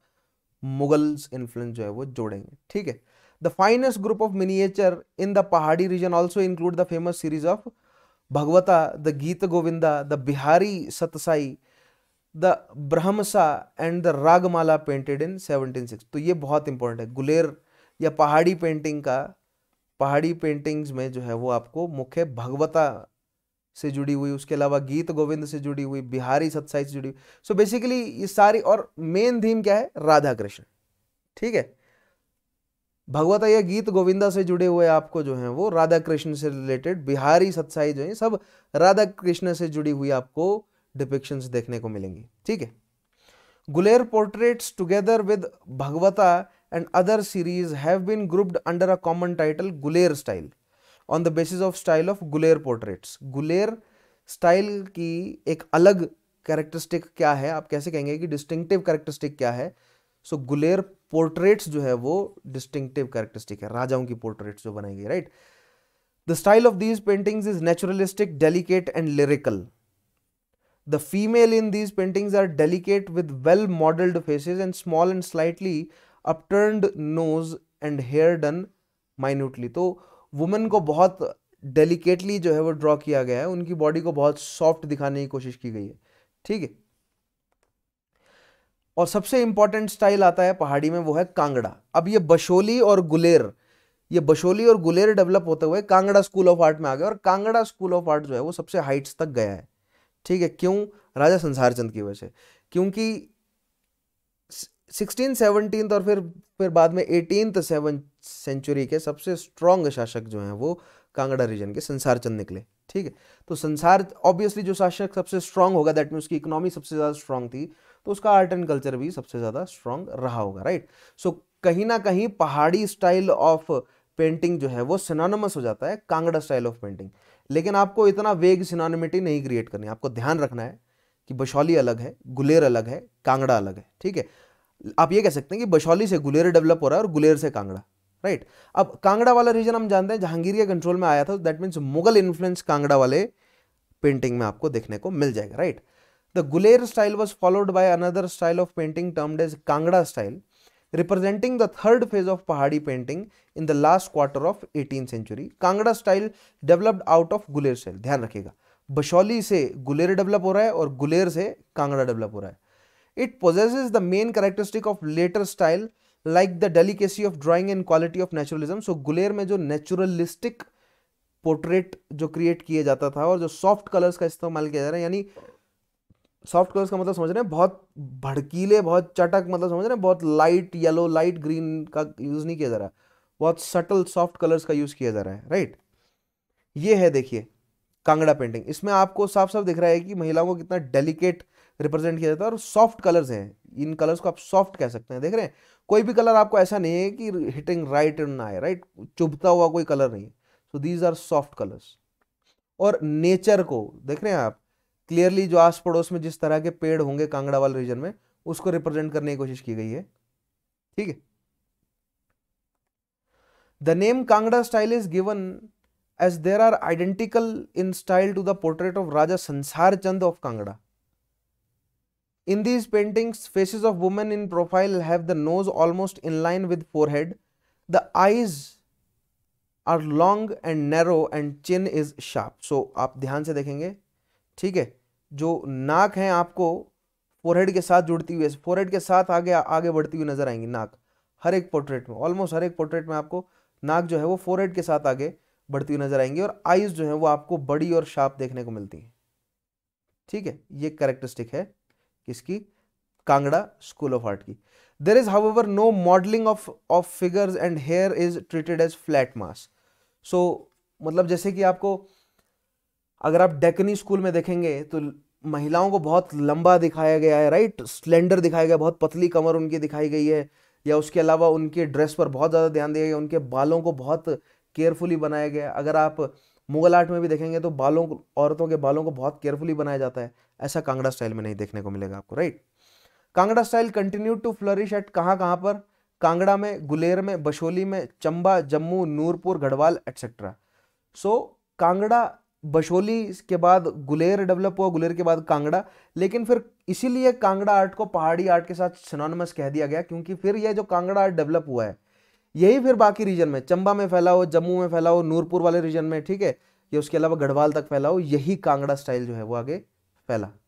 A: मुगल्स इन्फ्लुएंस जो है वो जोड़ेंगे ठीक है the finest group of miniature in the Pahari region also include the famous series of Bhagavata the Gita Govinda the Bihari Satsai the Barahmasa and the Ragamala painted in seventeen six तो ये बहुत इंपॉर्टेंट है गुलेर या पहाड़ी पेंटिंग का पहाड़ी पेंटिंग्स में जो है वो आपको मुख्य भगवता से जुड़ी हुई उसके अलावा गीत गोविंद से जुड़ी हुई बिहारी सत्साई से जुड़ी हुई सो बेसिकली ये सारी और मेन थीम क्या है राधा कृष्ण ठीक है भगवत या गीत गोविंदा से जुड़े हुए आपको जो है वो राधा कृष्ण से रिलेटेड बिहारी सत्साई जो है सब राधा कृष्ण से जुड़ी हुई आपको डिपिक्शन देखने को मिलेंगी ठीक है Guler portraits together with Bhagavata and other series have been grouped under a common title Guler style on the basis of style of Guler portraits Guler style की एक अलग कैरेक्टरिस्टिक क्या है आप कैसे कहेंगे कि डिस्टिंक्टिव कैरेक्टरिस्टिक क्या है सो so, गुलेर पोर्ट्रेट्स जो है वो डिस्टिंक्टिव कैरेक्टरिस्टिक है राजाओं की पोर्ट्रेट्स जो बनाई गई right the style of these paintings is naturalistic delicate and lyrical the female in these paintings are delicate with well modelled faces and small and slightly upturned nose and hair done minutely तो वुमेन को बहुत डेलिकेटली जो है वो ड्रॉ किया गया है उनकी बॉडी को बहुत सॉफ्ट दिखाने की कोशिश की गई है ठीक है और सबसे इंपॉर्टेंट स्टाइल आता है पहाड़ी में वो है कांगड़ा अब ये बशोली और गुलेर ये बशोली और गुलेर डेवलप होते हुए कांगड़ा स्कूल ऑफ आर्ट में आ गया और कांगड़ा स्कूल ऑफ आर्ट जो है वो सबसे हाइट्स तक गया है ठीक है क्यों राजा चंद की वजह से क्योंकि सिक्सटीन सेवनटीन और फिर फिर बाद में एटीन सेवन सेंचुरी के सबसे स्ट्रॉन्ग शासक जो हैं वो कांगड़ा रीजन के संसार चंद निकले ठीक है तो संसार ऑब्वियसली जो शासक सबसे स्ट्रांग होगा दैट मीन उसकी इकोनॉमी सबसे ज़्यादा स्ट्रांग थी तो उसका आर्ट एंड कल्चर भी सबसे ज़्यादा स्ट्रांग रहा होगा राइट सो कहीं ना कहीं पहाड़ी स्टाइल ऑफ पेंटिंग जो है वो सिनोनमस हो जाता है कांगड़ा स्टाइल ऑफ पेंटिंग लेकिन आपको इतना वेग सिनोनिमिटी नहीं क्रिएट करनी आपको ध्यान रखना है कि बशौली अलग है गुलेर अलग है कांगड़ा अलग है ठीक है आप ये कह सकते हैं कि बशौली से गुलेर डेवलप हो रहा है और गुलेर से कांगड़ा राइट अब कांगड़ा वाला रीजन हम जानते हैं जहांगीर के कंट्रोल में आया था that means Mughal influence Kangra वाले पेंटिंग में आपको देखने को मिल जाएगा right the Guler style was followed by another style of painting termed as Kangra style representing the third phase of Pahari painting in the last quarter of eighteen century Kangra style developed out of Guler style ध्यान रखिएगा बशौली से गुलेर डेवलप हो रहा है और गुलेर से कांगड़ा डेवलप हो रहा है it possesses the main characteristic of later style like the delicacy of drawing and quality of naturalism so Guler में जो नेचुरलिस्टिक पोर्ट्रेट जो क्रिएट किया जाता था और जो सॉफ्ट कलर्स का इस्तेमाल किया जा रहा है यानी सॉफ्ट कलर्स का मतलब समझ रहे हैं बहुत भड़कीले बहुत चटक मतलब समझ रहे हैं बहुत लाइट येलो लाइट ग्रीन का यूज़ नहीं किया जा रहा बहुत सटल सॉफ्ट कलर्स का यूज़ किया जा रहा है राइट ये है देखिए कांगड़ा पेंटिंग इसमें आपको साफ साफ दिख रहा है कि महिलाओं को कितना डेलीकेट रिप्रेजेंट किया जाता है और सॉफ्ट कलर्स हैं इन कलर्स को आप सॉफ्ट कह सकते हैं देख रहे हैं कोई भी कलर आपको ऐसा नहीं है कि हिटिंग राइट एंड ना आए राइट चुभता हुआ कोई कलर नहीं है so these are soft colours और नेचर को देख रहे हैं आप क्लियरली जो आस पड़ोस में जिस तरह के पेड़ होंगे कांगड़ा वाले रीजन में उसको रिप्रेजेंट करने की कोशिश की गई है ठीक है the name Kangra style is given as there are identical in style to the portrait of Raja Sansar Chand of Kangra In these paintings, faces of women in profile have the nose almost in line with forehead. The eyes are long and narrow and chin is sharp. So आप ध्यान से देखेंगे ठीक है जो नाक है आपको फोरहेड के साथ जुड़ती हुई फोरहेड के साथ आगे आगे बढ़ती हुई नजर आएंगी नाक हर एक पोर्ट्रेट में ऑलमोस्ट हर एक पोर्ट्रेट में आपको नाक जो है वो फोरहेड के साथ आगे बढ़ती हुई नजर आएंगी और आईज जो है वो आपको बड़ी और शार्प देखने को मिलती है ठीक है ये करेक्टरिस्टिक है किसकी कांगड़ा स्कूल ऑफ आर्ट की there is however no modelling of of figures and hair is treated as flat mass so मतलब जैसे कि आपको अगर आप डेकनी स्कूल में देखेंगे तो महिलाओं को बहुत लंबा दिखाया गया है राइट स्लेंडर दिखाया गया बहुत पतली कमर उनकी दिखाई गई है या उसके अलावा उनके ड्रेस पर बहुत ज़्यादा ध्यान दिया गया उनके बालों को बहुत केयरफुली बनाया गया अगर आप मुगल आर्ट में भी देखेंगे तो बालों औरतों के बालों को बहुत केयरफुली बनाया जाता है ऐसा कांगड़ा स्टाइल में नहीं देखने को मिलेगा आपको right Kangra style continue to flourish at कहाँ कहाँ पर कांगड़ा में गुलेर में बशोली में Chamba Jammu Nurpur Garhwal etcetera so so, Kangra Basohli के बाद गुलेर डेवलप हुआ गुलेर के बाद कांगड़ा लेकिन फिर इसीलिए कांगड़ा आर्ट को पहाड़ी आर्ट के साथ सिनोनमस कह दिया गया क्योंकि फिर यह जो कांगड़ा आर्ट डेवलप हुआ है यही फिर बाकी रीजन में चंबा में फैलाओ जम्मू में फैलाओ नूरपुर वाले रीजन में ठीक है या उसके अलावा गढ़वाल तक फैलाओ यही कांगड़ा स्टाइल जो है वो आगे फैला